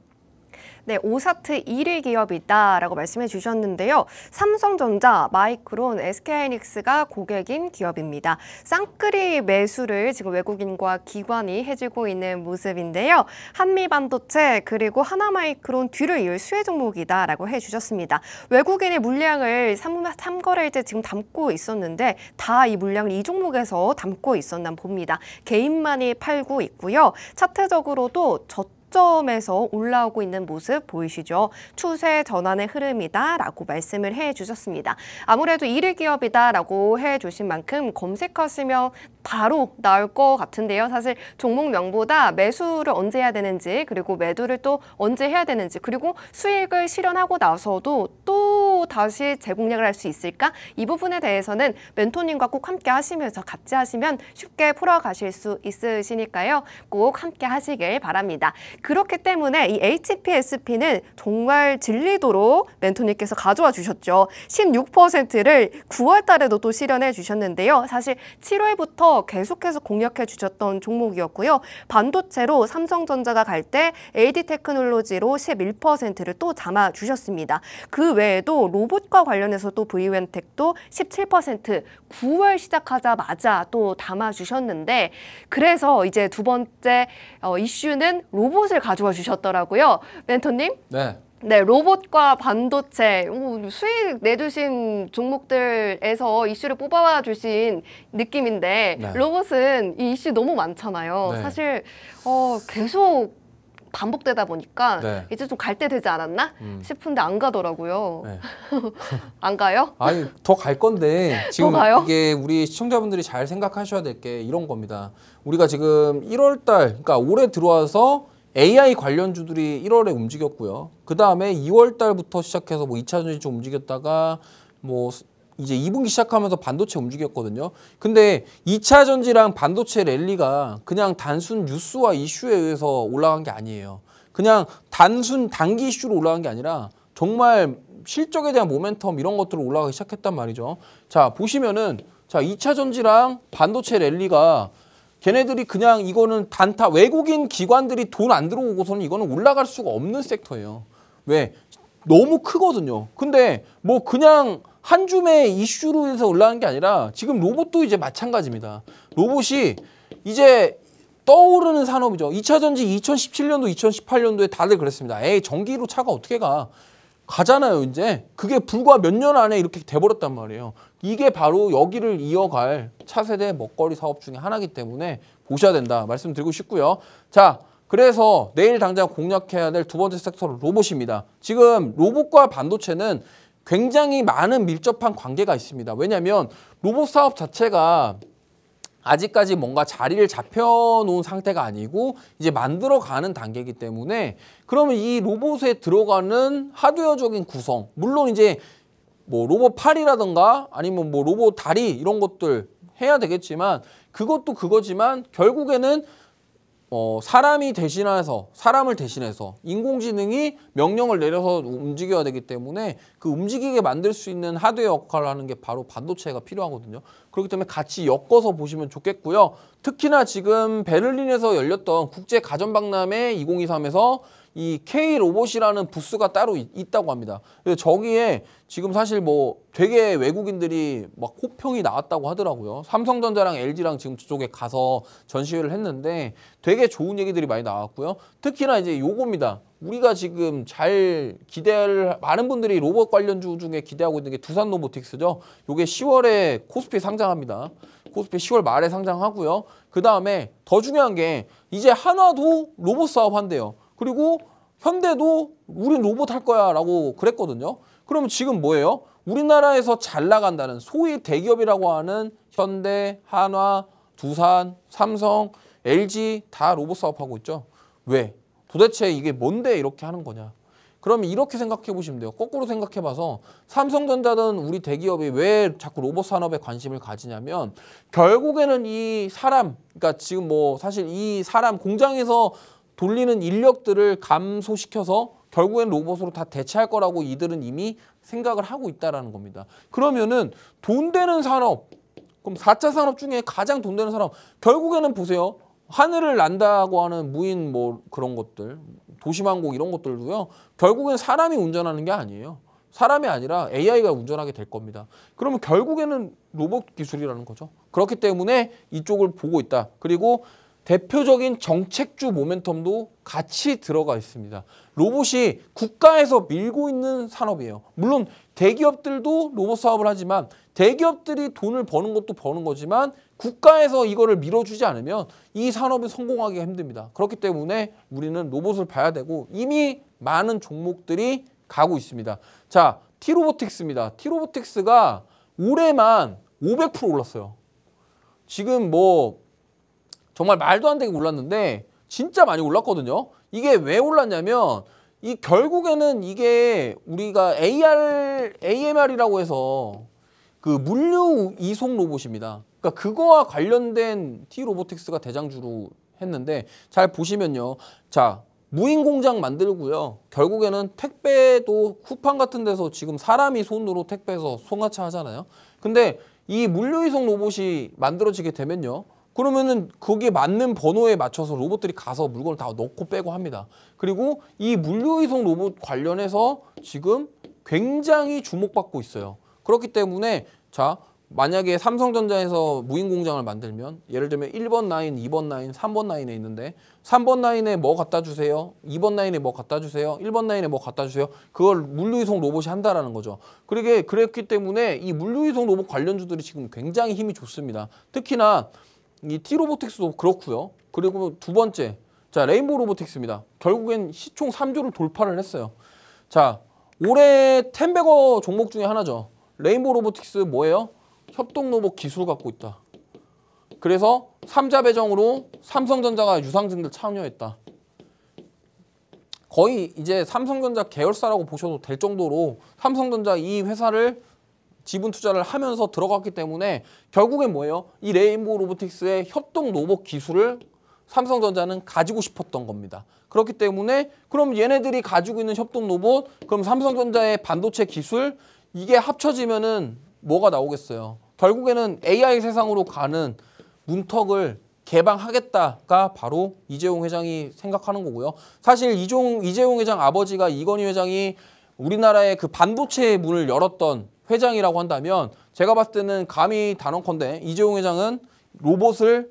네, 오사트 1위 기업이다라고 말씀해 주셨는데요. 삼성전자, 마이크론, SK하이닉스가 고객인 기업입니다. 쌍끌이 매수를 지금 외국인과 기관이 해주고 있는 모습인데요. 한미반도체 그리고 하나마이크론 뒤를 이을 수혜 종목이다라고 해주셨습니다. 외국인의 물량을 삼거래일째 지금 담고 있었는데 다 이 물량을 이 종목에서 담고 있었나 봅니다. 개인만이 팔고 있고요. 차트적으로도 저 고점에서 올라오고 있는 모습 보이시죠? 추세 전환의 흐름이다 라고 말씀을 해주셨습니다. 아무래도 1위 기업이다 라고 해주신 만큼 검색하시면 바로 나올 것 같은데요. 사실 종목명보다 매수를 언제 해야 되는지 그리고 매도를 또 언제 해야 되는지 그리고 수익을 실현하고 나서도 또 다시 재공략을 할 수 있을까? 이 부분에 대해서는 멘토님과 꼭 함께 하시면서 같이 하시면 쉽게 풀어가실 수 있으시니까요. 꼭 함께 하시길 바랍니다. 그렇기 때문에 이 HPSP는 정말 진리도록 멘토님께서 가져와 주셨죠. 16%를 9월 달에도 또 실현해 주셨는데요. 사실 7월부터 계속해서 공략해 주셨던 종목이었고요. 반도체로 삼성전자가 갈 때 AD 테크놀로지로 11%를 또 담아 주셨습니다. 그 외에도 로봇과 관련해서 또 VU엔텍도 17% 9월 시작하자마자 또 담아 주셨는데 그래서 이제 두 번째 어, 이슈는 로봇 로봇을 가져와 주셨더라고요. 멘토님. 네. 네, 로봇과 반도체, 수익 내주신 종목들에서 이슈를 뽑아와 주신 느낌인데, 네. 로봇은 이 이슈 너무 많잖아요. 네. 사실, 어, 계속 반복되다 보니까 네. 이제 좀 갈 때 되지 않았나 음. 싶은데 안 가더라고요. 네. 안 가요? 아니 더 갈 건데 지금 이게 우리 시청자분들이 잘 생각하셔야 될 게 이런 겁니다. 우리가 지금 1월달 그러니까 올해 들어와서 AI 관련주들이 1월에 움직였고요. 그 다음에 2월 달부터 시작해서 뭐 2차전지 좀 움직였다가 뭐 이제 2분기 시작하면서 반도체 움직였거든요. 근데 2차전지랑 반도체 랠리가 그냥 단순 뉴스와 이슈에 의해서 올라간 게 아니에요. 그냥 단순 단기 이슈로 올라간 게 아니라 정말 실적에 대한 모멘텀 이런 것들을 올라가기 시작했단 말이죠. 자, 보시면은 자, 2차전지랑 반도체 랠리가 걔네들이 그냥 이거는 단타 외국인 기관들이 돈 안 들어오고서는 이거는 올라갈 수가 없는 섹터예요. 왜? 너무 크거든요. 근데 뭐 그냥 한 줌의 이슈로 인 해서 올라간게 아니라 지금 로봇도 이제 마찬가지입니다. 로봇이 이제 떠오르는 산업이죠. 2차 전지 2017년도, 2018년도에 다들 그랬습니다. 에이, 전기로 차가 어떻게 가? 가잖아요, 이제. 그게 불과 몇 년 안에 이렇게 돼버렸단 말이에요. 이게 바로 여기를 이어갈 차세대 먹거리 사업 중에 하나이기 때문에 보셔야 된다. 말씀드리고 싶고요. 자, 그래서 내일 당장 공략해야 될 두 번째 섹터는 로봇입니다. 지금 로봇과 반도체는 굉장히 많은 밀접한 관계가 있습니다. 왜냐하면 로봇 사업 자체가 아직까지 뭔가 자리를 잡혀놓은 상태가 아니고 이제 만들어가는 단계이기 때문에 그러면 이 로봇에 들어가는 하드웨어적인 구성 물론 이제 뭐 로봇 팔이라든가 아니면 뭐 로봇 다리 이런 것들 해야 되겠지만 그것도 그거지만 결국에는 어, 사람이 대신해서 사람을 대신해서 인공지능이 명령을 내려서 움직여야 되기 때문에 그 움직이게 만들 수 있는 하드웨어 역할을 하는 게 바로 반도체가 필요하거든요. 그렇기 때문에 같이 엮어서 보시면 좋겠고요. 특히나 지금 베를린에서 열렸던 국제 가전박람회 2023에서 이 K 로봇이라는 부스가 따로 있, 다고 합니다. 그래서 저기에 지금 사실 뭐 되게 외국인들이 막 호평이 나왔다고 하더라고요. 삼성전자랑 LG랑 지금 저쪽에 가서 전시회를 했는데 되게 좋은 얘기들이 많이 나왔고요. 특히나 이제 요겁니다. 우리가 지금 잘기대할 많은 분들이 로봇 관련주 중에 기대하고 있는 게 두산 로보틱스죠. 요게 10월에 코스피 상장합니다. 코스피 10월 말에 상장하고요. 그 다음에 더 중요한 게 이제 하나도 로봇 사업 한대요. 그리고 현대도 우린 로봇 할 거야 라고 그랬거든요. 그럼 지금 뭐예요? 우리나라에서 잘 나간다는 소위 대기업이라고 하는 현대, 한화, 두산, 삼성, LG 다 로봇 사업하고 있죠. 왜? 도대체 이게 뭔데 이렇게 하는 거냐. 그럼 이렇게 생각해 보시면 돼요. 거꾸로 생각해 봐서 삼성전자든 우리 대기업이 왜 자꾸 로봇 산업에 관심을 가지냐면 결국에는 이 사람, 그러니까 지금 뭐 사실 이 사람 공장에서 돌리는 인력들을 감소시켜서 결국엔 로봇으로 다 대체할 거라고 이들은 이미 생각을 하고 있다라는 겁니다. 그러면은 돈 되는 산업 그럼 4차 산업 중에 가장 돈 되는 산업 결국에는 보세요. 하늘을 난다고 하는 무인 뭐 그런 것들 도시망국 이런 것들도요. 결국엔 사람이 운전하는 게 아니에요. 사람이 아니라 AI가 운전하게 될 겁니다. 그러면 결국에는 로봇 기술이라는 거죠. 그렇기 때문에 이쪽을 보고 있다. 그리고 대표적인 정책주 모멘텀도 같이 들어가 있습니다. 로봇이 국가에서 밀고 있는 산업이에요. 물론 대기업들도 로봇 사업을 하지만 대기업들이 돈을 버는 것도 버는 거지만 국가에서 이거를 밀어주지 않으면 이 산업이 성공하기 힘듭니다. 그렇기 때문에 우리는 로봇을 봐야 되고 이미 많은 종목들이 가고 있습니다. 자, 티로보틱스입니다. 티로보틱스가 올해만 500% 올랐어요. 지금 뭐 정말 말도 안 되게 올랐는데 진짜 많이 올랐거든요. 이게 왜 올랐냐면 이 결국에는 이게 우리가 AR, AMR이라고 해서 그 물류 이송 로봇입니다. 그러니까 그거와 관련된 T 로보틱스가 대장주로 했는데 잘 보시면요. 자, 무인 공장 만들고요. 결국에는 택배도 쿠팡 같은 데서 지금 사람이 손으로 택배해서 송아차 하잖아요. 근데 이 물류 이송 로봇이 만들어지게 되면요. 그러면은 거기에 맞는 번호에 맞춰서 로봇들이 가서 물건을 다 넣고 빼고 합니다. 그리고 이 물류이송 로봇 관련해서 지금 굉장히 주목받고 있어요. 그렇기 때문에 자 만약에 삼성전자에서 무인 공장을 만들면 예를 들면 1번 라인, 2번 라인, 3번 라인에 있는데 3번 라인에 뭐 갖다 주세요. 2번 라인에 뭐 갖다 주세요. 1번 라인에 뭐 갖다 주세요. 그걸 물류이송 로봇이 한다라는 거죠. 그러게 그랬기 때문에 이 물류이송 로봇 관련주들이 지금 굉장히 힘이 좋습니다. 특히나 이 T 로보틱스도 그렇고요. 그리고 두 번째, 자 레인보우 로보틱스입니다. 결국엔 시총 3조를 돌파를 했어요. 자 올해 텐베거 종목 중에 하나죠. 레인보우 로보틱스 뭐예요? 협동 로봇 기술 갖고 있다. 그래서 3자 배정으로 삼성전자가 유상증들 참여했다. 거의 이제 삼성전자 계열사라고 보셔도 될 정도로 삼성전자 이 회사를 지분 투자를 하면서 들어갔기 때문에 결국엔 뭐예요? 이 레인보우 로보틱스의 협동 로봇 기술을 삼성전자는 가지고 싶었던 겁니다. 그렇기 때문에 그럼 얘네들이 가지고 있는 협동 로봇, 그럼 삼성전자의 반도체 기술 이게 합쳐지면은 뭐가 나오겠어요? 결국에는 AI 세상으로 가는 문턱을 개방하겠다가 바로 이재용 회장이 생각하는 거고요. 사실 이종, 이재용 회장 아버지가 이건희 회장이 우리나라의 그 반도체의 문을 열었던 회장이라고 한다면 제가 봤을 때는 감히 단언컨대 이재용 회장은 로봇을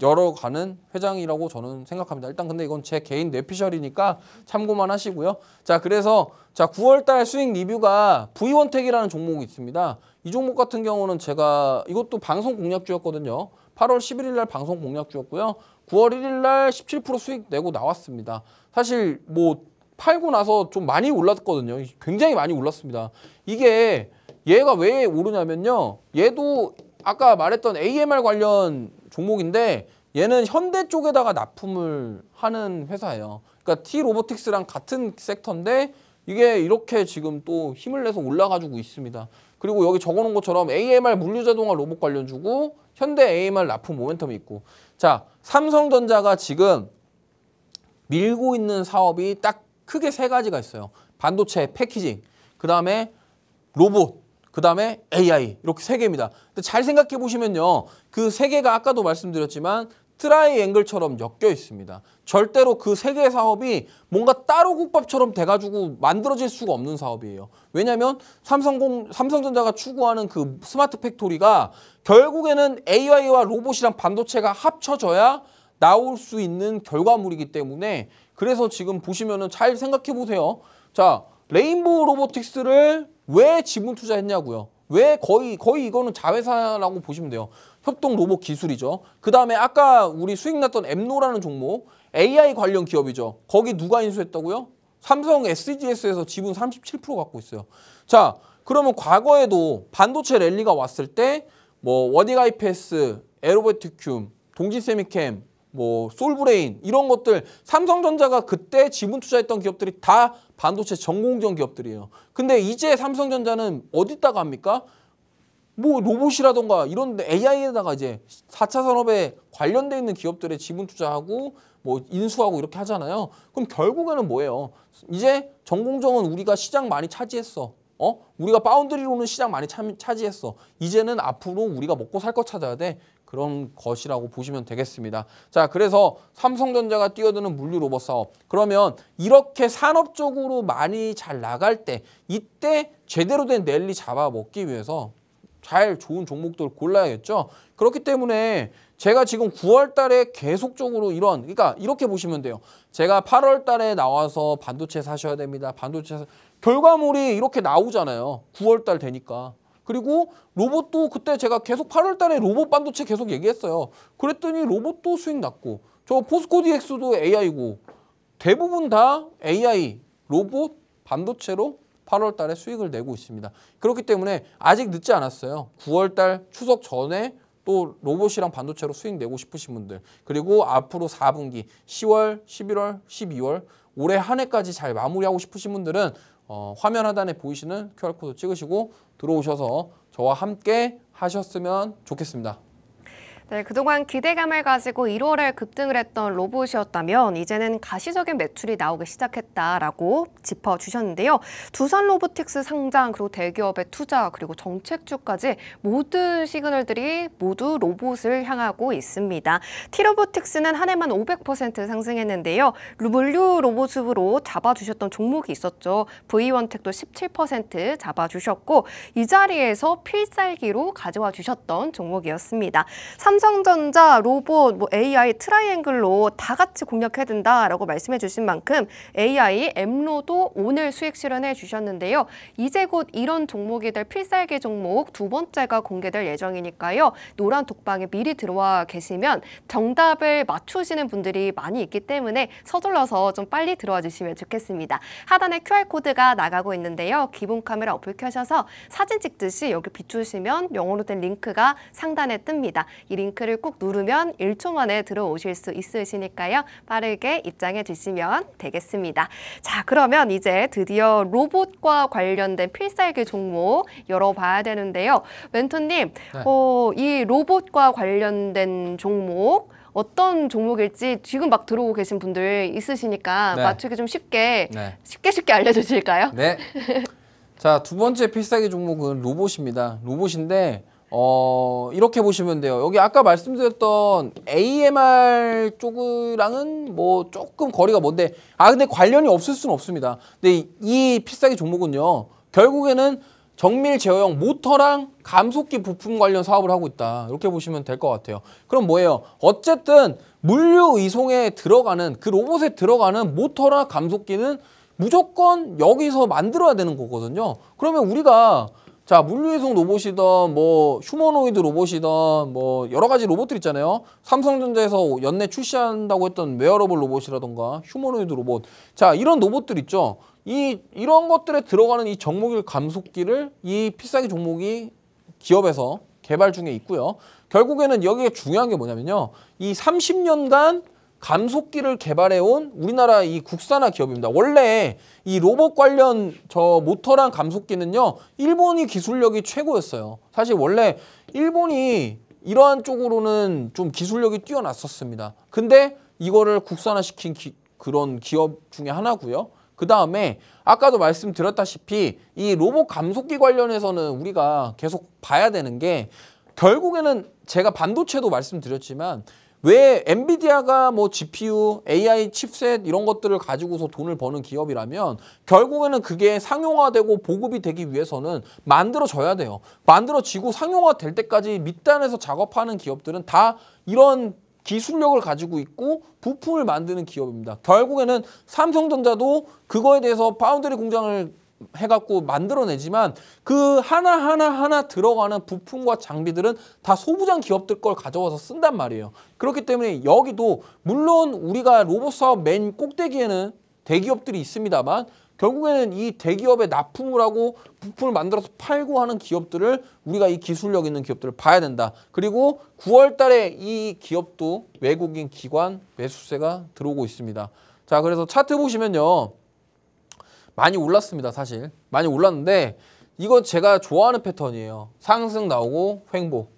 열어가는 회장이라고 저는 생각합니다. 일단 근데 이건 제 개인 뇌피셜이니까 참고만 하시고요. 자 그래서 자 9월달 수익 리뷰가 V원택이라는 종목이 있습니다. 이 종목 같은 경우는 제가 이것도 방송 공략주였거든요. 8월 11일 날 방송 공략주였고요. 9월 1일 날 17% 수익 내고 나왔습니다. 사실 뭐 팔고 나서 좀 많이 올랐거든요. 굉장히 많이 올랐습니다. 이게 얘가 왜 오르냐면요. 얘도 아까 말했던 AMR 관련 종목인데 얘는 현대 쪽에다가 납품을 하는 회사예요. 그러니까 T 로보틱스랑 같은 섹터인데 이게 이렇게 지금 또 힘을 내서 올라가지고 있습니다. 그리고 여기 적어놓은 것처럼 AMR 물류자동화 로봇 관련 주고 현대 AMR 납품 모멘텀이 있고 자 삼성전자가 지금 밀고 있는 사업이 딱 크게 세 가지가 있어요. 반도체 패키징, 그 다음에 로봇, 그다음에 AI 이렇게 세 개입니다. 근데 잘 생각해 보시면요. 그 세 개가 아까도 말씀드렸지만 트라이앵글처럼 엮여 있습니다. 절대로 그 세 개의 사업이 뭔가 따로 국밥처럼 돼가지고 만들어질 수가 없는 사업이에요. 왜냐하면 삼성공, 삼성전자가 추구하는 그 스마트 팩토리가 결국에는 AI와 로봇이랑 반도체가 합쳐져야 나올 수 있는 결과물이기 때문에 그래서 지금 보시면은 잘 생각해 보세요. 자, 레인보우 로보틱스를 왜 지분 투자했냐고요. 왜 거의 거의 이거는 자회사라고 보시면 돼요. 협동 로봇 기술이죠. 그다음에 아까 우리 수익 났던 엠노라는 종목 AI 관련 기업이죠. 거기 누가 인수했다고요? 삼성 SDS에서 지분 37% 갖고 있어요. 자, 그러면 과거에도 반도체 랠리가 왔을 때 뭐 워디가이패스, 에로베트큐 동지세미캠, 뭐 솔브레인 이런 것들 삼성전자가 그때 지분 투자했던 기업들이 다 반도체 전공정 기업들이에요. 근데 이제 삼성전자는 어디다가 합니까? 뭐 로봇이라던가 이런 AI에다가 이제 4차 산업에 관련돼 있는 기업들의 지분 투자하고 뭐 인수하고 이렇게 하잖아요. 그럼 결국에는 뭐예요? 이제 전공정은 우리가 시장 많이 차지했어. 어? 우리가 바운드리로는 시장 많이 차, 차지했어. 이제는 앞으로 우리가 먹고 살 거 찾아야 돼. 그런 것이라고 보시면 되겠습니다. 자, 그래서 삼성전자가 뛰어드는 물류 로봇 사업. 그러면 이렇게 산업적으로 많이 잘 나갈 때 이때 제대로 된 랠리 잡아먹기 위해서 잘 좋은 종목들 을 골라야겠죠. 그렇기 때문에 제가 지금 9월 달에 계속적으로 이런 그러니까 이렇게 보시면 돼요. 제가 8월 달에 나와서 반도체 사셔야 됩니다. 반도체 사... 결과물이 이렇게 나오잖아요. 9월 달 되니까. 그리고 로봇도 그때 제가 계속 8월 달에 로봇 반도체 계속 얘기했어요. 그랬더니 로봇도 수익 났고 저 포스코 DX도 AI고 대부분 다 AI, 로봇, 반도체로 8월 달에 수익을 내고 있습니다. 그렇기 때문에 아직 늦지 않았어요. 9월 달 추석 전에 또 로봇이랑 반도체로 수익 내고 싶으신 분들 그리고 앞으로 4분기 10월, 11월, 12월 올해 한 해까지 잘 마무리하고 싶으신 분들은 어, 화면 하단에 보이시는 QR코드 찍으시고 들어오셔서 저와 함께 하셨으면 좋겠습니다. 네, 그동안 기대감을 가지고 1월에 급등을 했던 로봇이었다면 이제는 가시적인 매출이 나오기 시작했다라고 짚어주셨는데요. 두산 로보틱스 상장 그리고 대기업의 투자 그리고 정책주까지 모든 시그널들이 모두 로봇을 향하고 있습니다. 티로보틱스는 한 해만 500% 상승했는데요. 물류 로봇으로 잡아주셨던 종목이 있었죠. V원택도 17% 잡아주셨고 이 자리에서 필살기로 가져와 주셨던 종목이었습니다. 삼성전자, 로봇, 뭐 AI, 트라이앵글로 다 같이 공략해야 된다라고 말씀해 주신 만큼 AI, 엠로도 오늘 수익 실현해 주셨는데요. 이제 곧 이런 종목이 될 필살기 종목 두 번째가 공개될 예정이니까요. 노란 독방에 미리 들어와 계시면 정답을 맞추시는 분들이 많이 있기 때문에 서둘러서 좀 빨리 들어와 주시면 좋겠습니다. 하단에 QR코드가 나가고 있는데요. 기본 카메라 어플 켜셔서 사진 찍듯이 여기 비추시면 영어로 된 링크가 상단에 뜹니다. 이리 링크를 꾹 누르면 1초 만에 들어오실 수 있으시니까요. 빠르게 입장해 주시면 되겠습니다. 자, 그러면 이제 드디어 로봇과 관련된 필살기 종목 열어봐야 되는데요. 멘토님, 네. 어, 이 로봇과 관련된 종목 어떤 종목일지 지금 막 들어오고 계신 분들 있으시니까 네. 맞추기 좀 쉽게 네. 쉽게 쉽게 알려주실까요? 네. 자두 번째 필살기 종목은 로봇입니다. 로봇인데 어 이렇게 보시면 돼요. 여기 아까 말씀드렸던 AMR 쪽이랑은 뭐 조금 거리가 먼데 아 근데 관련이 없을 수는 없습니다. 근데 이, 이 필살기 종목은요. 결국에는 정밀 제어형 모터랑 감속기 부품 관련 사업을 하고 있다. 이렇게 보시면 될 것 같아요. 그럼 뭐예요? 어쨌든 물류 이송에 들어가는 그 로봇에 들어가는 모터나 감속기는 무조건 여기서 만들어야 되는 거거든요. 그러면 우리가 자, 물류해송 로봇이던 뭐 휴머노이드 로봇이던 뭐 여러 가지 로봇들 있잖아요. 삼성전자에서 연내 출시한다고 했던 웨어러블 로봇이라던가 휴머노이드 로봇. 자, 이런 로봇들 있죠. 이 이런 것들에 들어가는 이 정목일 감속기를 이 필살기 종목이 기업에서 개발 중에 있고요. 결국에는 여기에 중요한 게 뭐냐면요. 이 30년간 감속기를 개발해온 우리나라 이 국산화 기업입니다. 원래 이 로봇 관련 저 모터랑 감속기는요, 일본이 기술력이 최고였어요. 사실 원래 일본이 이러한 쪽으로는 좀 기술력이 뛰어났었습니다. 근데 이거를 국산화시킨 기, 그런 기업 중에 하나고요. 그 다음에 아까도 말씀드렸다시피 이 로봇 감속기 관련해서는 우리가 계속 봐야 되는 게 결국에는 제가 반도체도 말씀드렸지만 왜 엔비디아가 뭐 GPU, AI 칩셋 이런 것들을 가지고서 돈을 버는 기업이라면 결국에는 그게 상용화되고 보급이 되기 위해서는 만들어져야 돼요. 만들어지고 상용화될 때까지 밑단에서 작업하는 기업들은 다 이런 기술력을 가지고 있고 부품을 만드는 기업입니다. 결국에는 삼성전자도 그거에 대해서 파운드리 공장을 해갖고 만들어내지만 그 하나하나 하나 들어가는 부품과 장비들은 다 소부장 기업들 걸 가져와서 쓴단 말이에요. 그렇기 때문에 여기도 물론 우리가 로봇 사업 맨 꼭대기에는 대기업들이 있습니다만 결국에는 이 대기업에 납품을 하고 부품을 만들어서 팔고 하는 기업들을 우리가 이 기술력 있는 기업들을 봐야 된다. 그리고 9월 달에 이 기업도 외국인 기관 매수세가 들어오고 있습니다. 자, 그래서 차트 보시면요. 많이 올랐습니다 사실 많이 올랐는데 이건 제가 좋아하는 패턴이에요 상승 나오고 횡보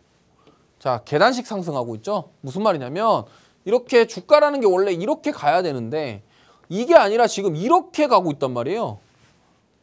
자 계단식 상승하고 있죠 무슨 말이냐면 이렇게 주가라는 게 원래 이렇게 가야 되는데 이게 아니라 지금 이렇게 가고 있단 말이에요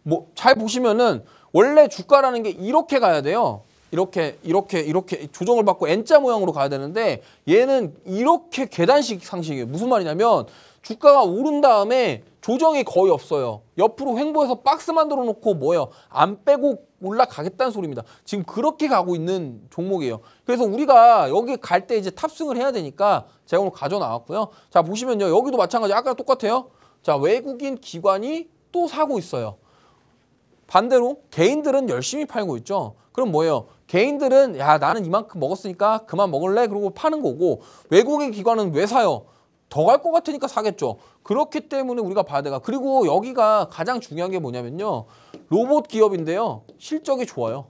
뭐 잘 보시면은 원래 주가라는 게 이렇게 가야 돼요 이렇게 이렇게 이렇게 조정을 받고 N자 모양으로 가야 되는데 얘는 이렇게 계단식 상식이에요 무슨 말이냐면 주가가 오른 다음에 조정이 거의 없어요. 옆으로 횡보해서 박스 만들어 놓고 뭐예요? 안 빼고 올라가겠다는 소리입니다. 지금 그렇게 가고 있는 종목이에요. 그래서 우리가 여기 갈 때 이제 탑승을 해야 되니까 제가 오늘 가져 나왔고요. 자, 보시면요. 여기도 마찬가지. 아까 똑같아요. 자, 외국인 기관이 또 사고 있어요. 반대로 개인들은 열심히 팔고 있죠. 그럼 뭐예요? 개인들은 야, 나는 이만큼 먹었으니까 그만 먹을래? 그러고 파는 거고 외국인 기관은 왜 사요? 더갈것 같으니까 사겠죠. 그렇기 때문에 우리가 봐야 돼가. 그리고 여기가 가장 중요한 게 뭐냐면요. 로봇 기업인데요. 실적이 좋아요.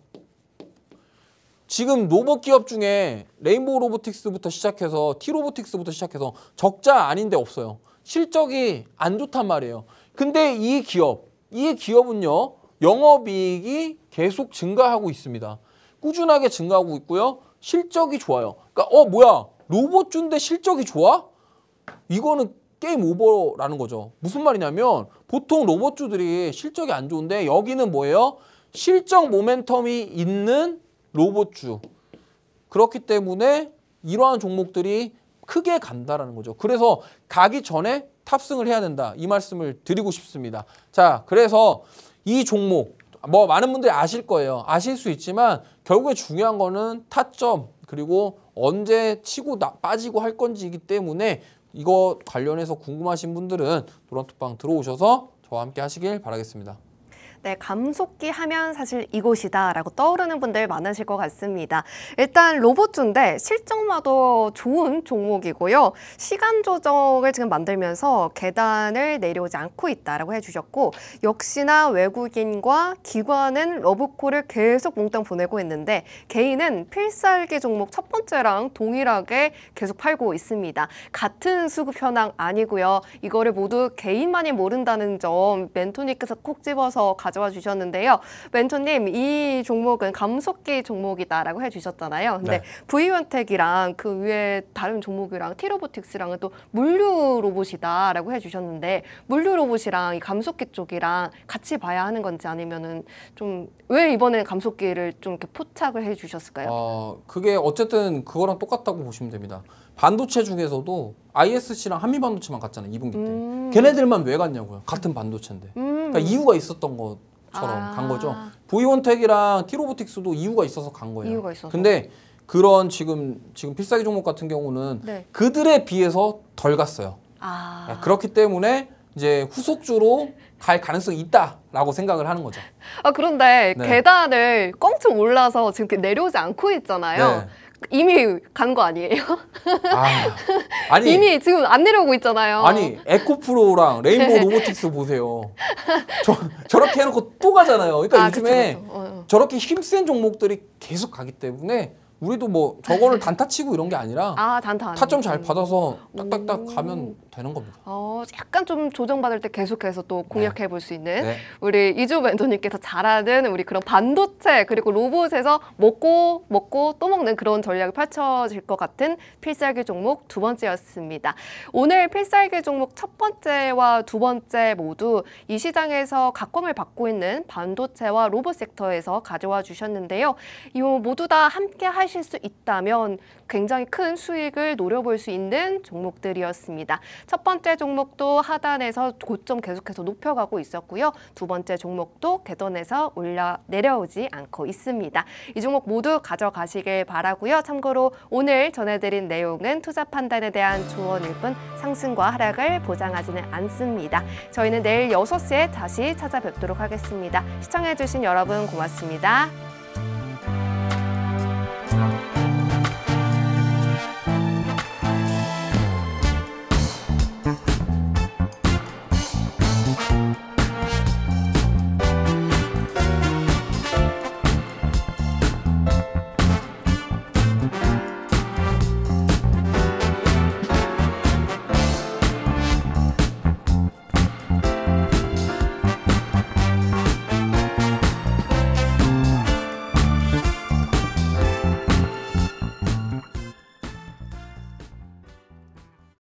지금 로봇 기업 중에 레인보우 로보틱스부터 시작해서 티로보틱스부터 시작해서 적자 아닌데 없어요. 실적이 안 좋단 말이에요. 근데 이 기업, 이 기업은요. 영업이익이 계속 증가하고 있습니다. 꾸준하게 증가하고 있고요. 실적이 좋아요. 그러니까 어 뭐야 로봇 준데 실적이 좋아? 이거는 게임 오버라는 거죠. 무슨 말이냐면 보통 로봇주들이 실적이 안 좋은데 여기는 뭐예요? 실적 모멘텀이 있는 로봇주. 그렇기 때문에 이러한 종목들이 크게 간다라는 거죠. 그래서 가기 전에 탑승을 해야 된다. 이 말씀을 드리고 싶습니다. 자, 그래서 이 종목 뭐 많은 분들이 아실 거예요. 아실 수 있지만 결국에 중요한 거는 타점 그리고 언제 치고 나, 빠지고 할 건지이기 때문에 이거 관련해서 궁금하신 분들은 노란톡방 들어오셔서 저와 함께 하시길 바라겠습니다. 네, 감속기 하면 사실 이곳이다라고 떠오르는 분들 많으실 것 같습니다. 일단 로봇주인데 실적마도 좋은 종목이고요. 시간 조정을 지금 만들면서 계단을 내려오지 않고 있다라고 해주셨고 역시나 외국인과 기관은 러브콜을 계속 몽땅 보내고 있는데 개인은 필살기 종목 첫 번째랑 동일하게 계속 팔고 있습니다. 같은 수급 현황 아니고요. 이거를 모두 개인만이 모른다는 점 멘토님께서 콕 집어서 가 가져와 주셨는데요. 멘토님, 이 종목은 감속기 종목이다라고 해주셨잖아요. 근데 네. V원택이랑 그 위에 다른 종목이랑 티로보틱스랑은 또 물류 로봇이다라고 해주셨는데 물류 로봇이랑 이 감속기 쪽이랑 같이 봐야 하는 건지 아니면은 좀 왜 이번에 감속기를 좀 이렇게 포착을 해주셨을까요? 아, 그게 어쨌든 그거랑 똑같다고 보시면 됩니다. 반도체 중에서도 ISC랑 한미반도체만 갔잖아요. 2분기 때. 음. 걔네들만 왜 갔냐고요. 같은 반도체인데. 음. 그러니까 이유가 있었던 것처럼 아. 간 거죠. 보이원텍이랑 티로보틱스도 이유가 있어서 간 거예요. 이유가 있어서. 근데 그런 지금 지금 필살기 종목 같은 경우는 네. 그들에 비해서 덜 갔어요. 아. 네, 그렇기 때문에 이제 후속주로 갈 가능성이 있다라고 생각을 하는 거죠. 아 그런데 네. 계단을 껑충 올라서 지금 이렇게 내려오지 않고 있잖아요. 네. 이미 간 거 아니에요? 아, 니 이미 지금 안 내려오고 있잖아요. 아니 에코프로랑 레인보우 로보틱스 보세요. 저, 저렇게 해놓고 또 가잖아요. 그러니까 아, 요즘에 그쵸, 그쵸. 어, 어. 저렇게 힘센 종목들이 계속 가기 때문에 우리도 뭐 저거를 단타 치고 이런 게 아니라 아, 단타 타점 잘 받아서 딱딱딱 음. 가면 되는 겁니다. 어, 약간 좀 조정받을 때 계속해서 또 네. 공략해 볼 수 있는 네. 우리 이주 멘토님께서 잘하는 우리 그런 반도체 그리고 로봇에서 먹고 먹고 또 먹는 그런 전략이 펼쳐질 것 같은 필살기 종목 두 번째였습니다. 오늘 필살기 종목 첫 번째와 두 번째 모두 이 시장에서 각광을 받고 있는 반도체와 로봇 섹터에서 가져와 주셨는데요. 이 모두 다 함께 하실 수 있다면 굉장히 큰 수익을 노려볼 수 있는 종목들이었습니다. 첫 번째 종목도 하단에서 고점 계속해서 높여가고 있었고요. 두 번째 종목도 개선에서 올라 내려오지 않고 있습니다. 이 종목 모두 가져가시길 바라고요. 참고로 오늘 전해드린 내용은 투자 판단에 대한 조언일 뿐 상승과 하락을 보장하지는 않습니다. 저희는 내일 여 시에 다시 찾아뵙도록 하겠습니다. 시청해주신 여러분 고맙습니다.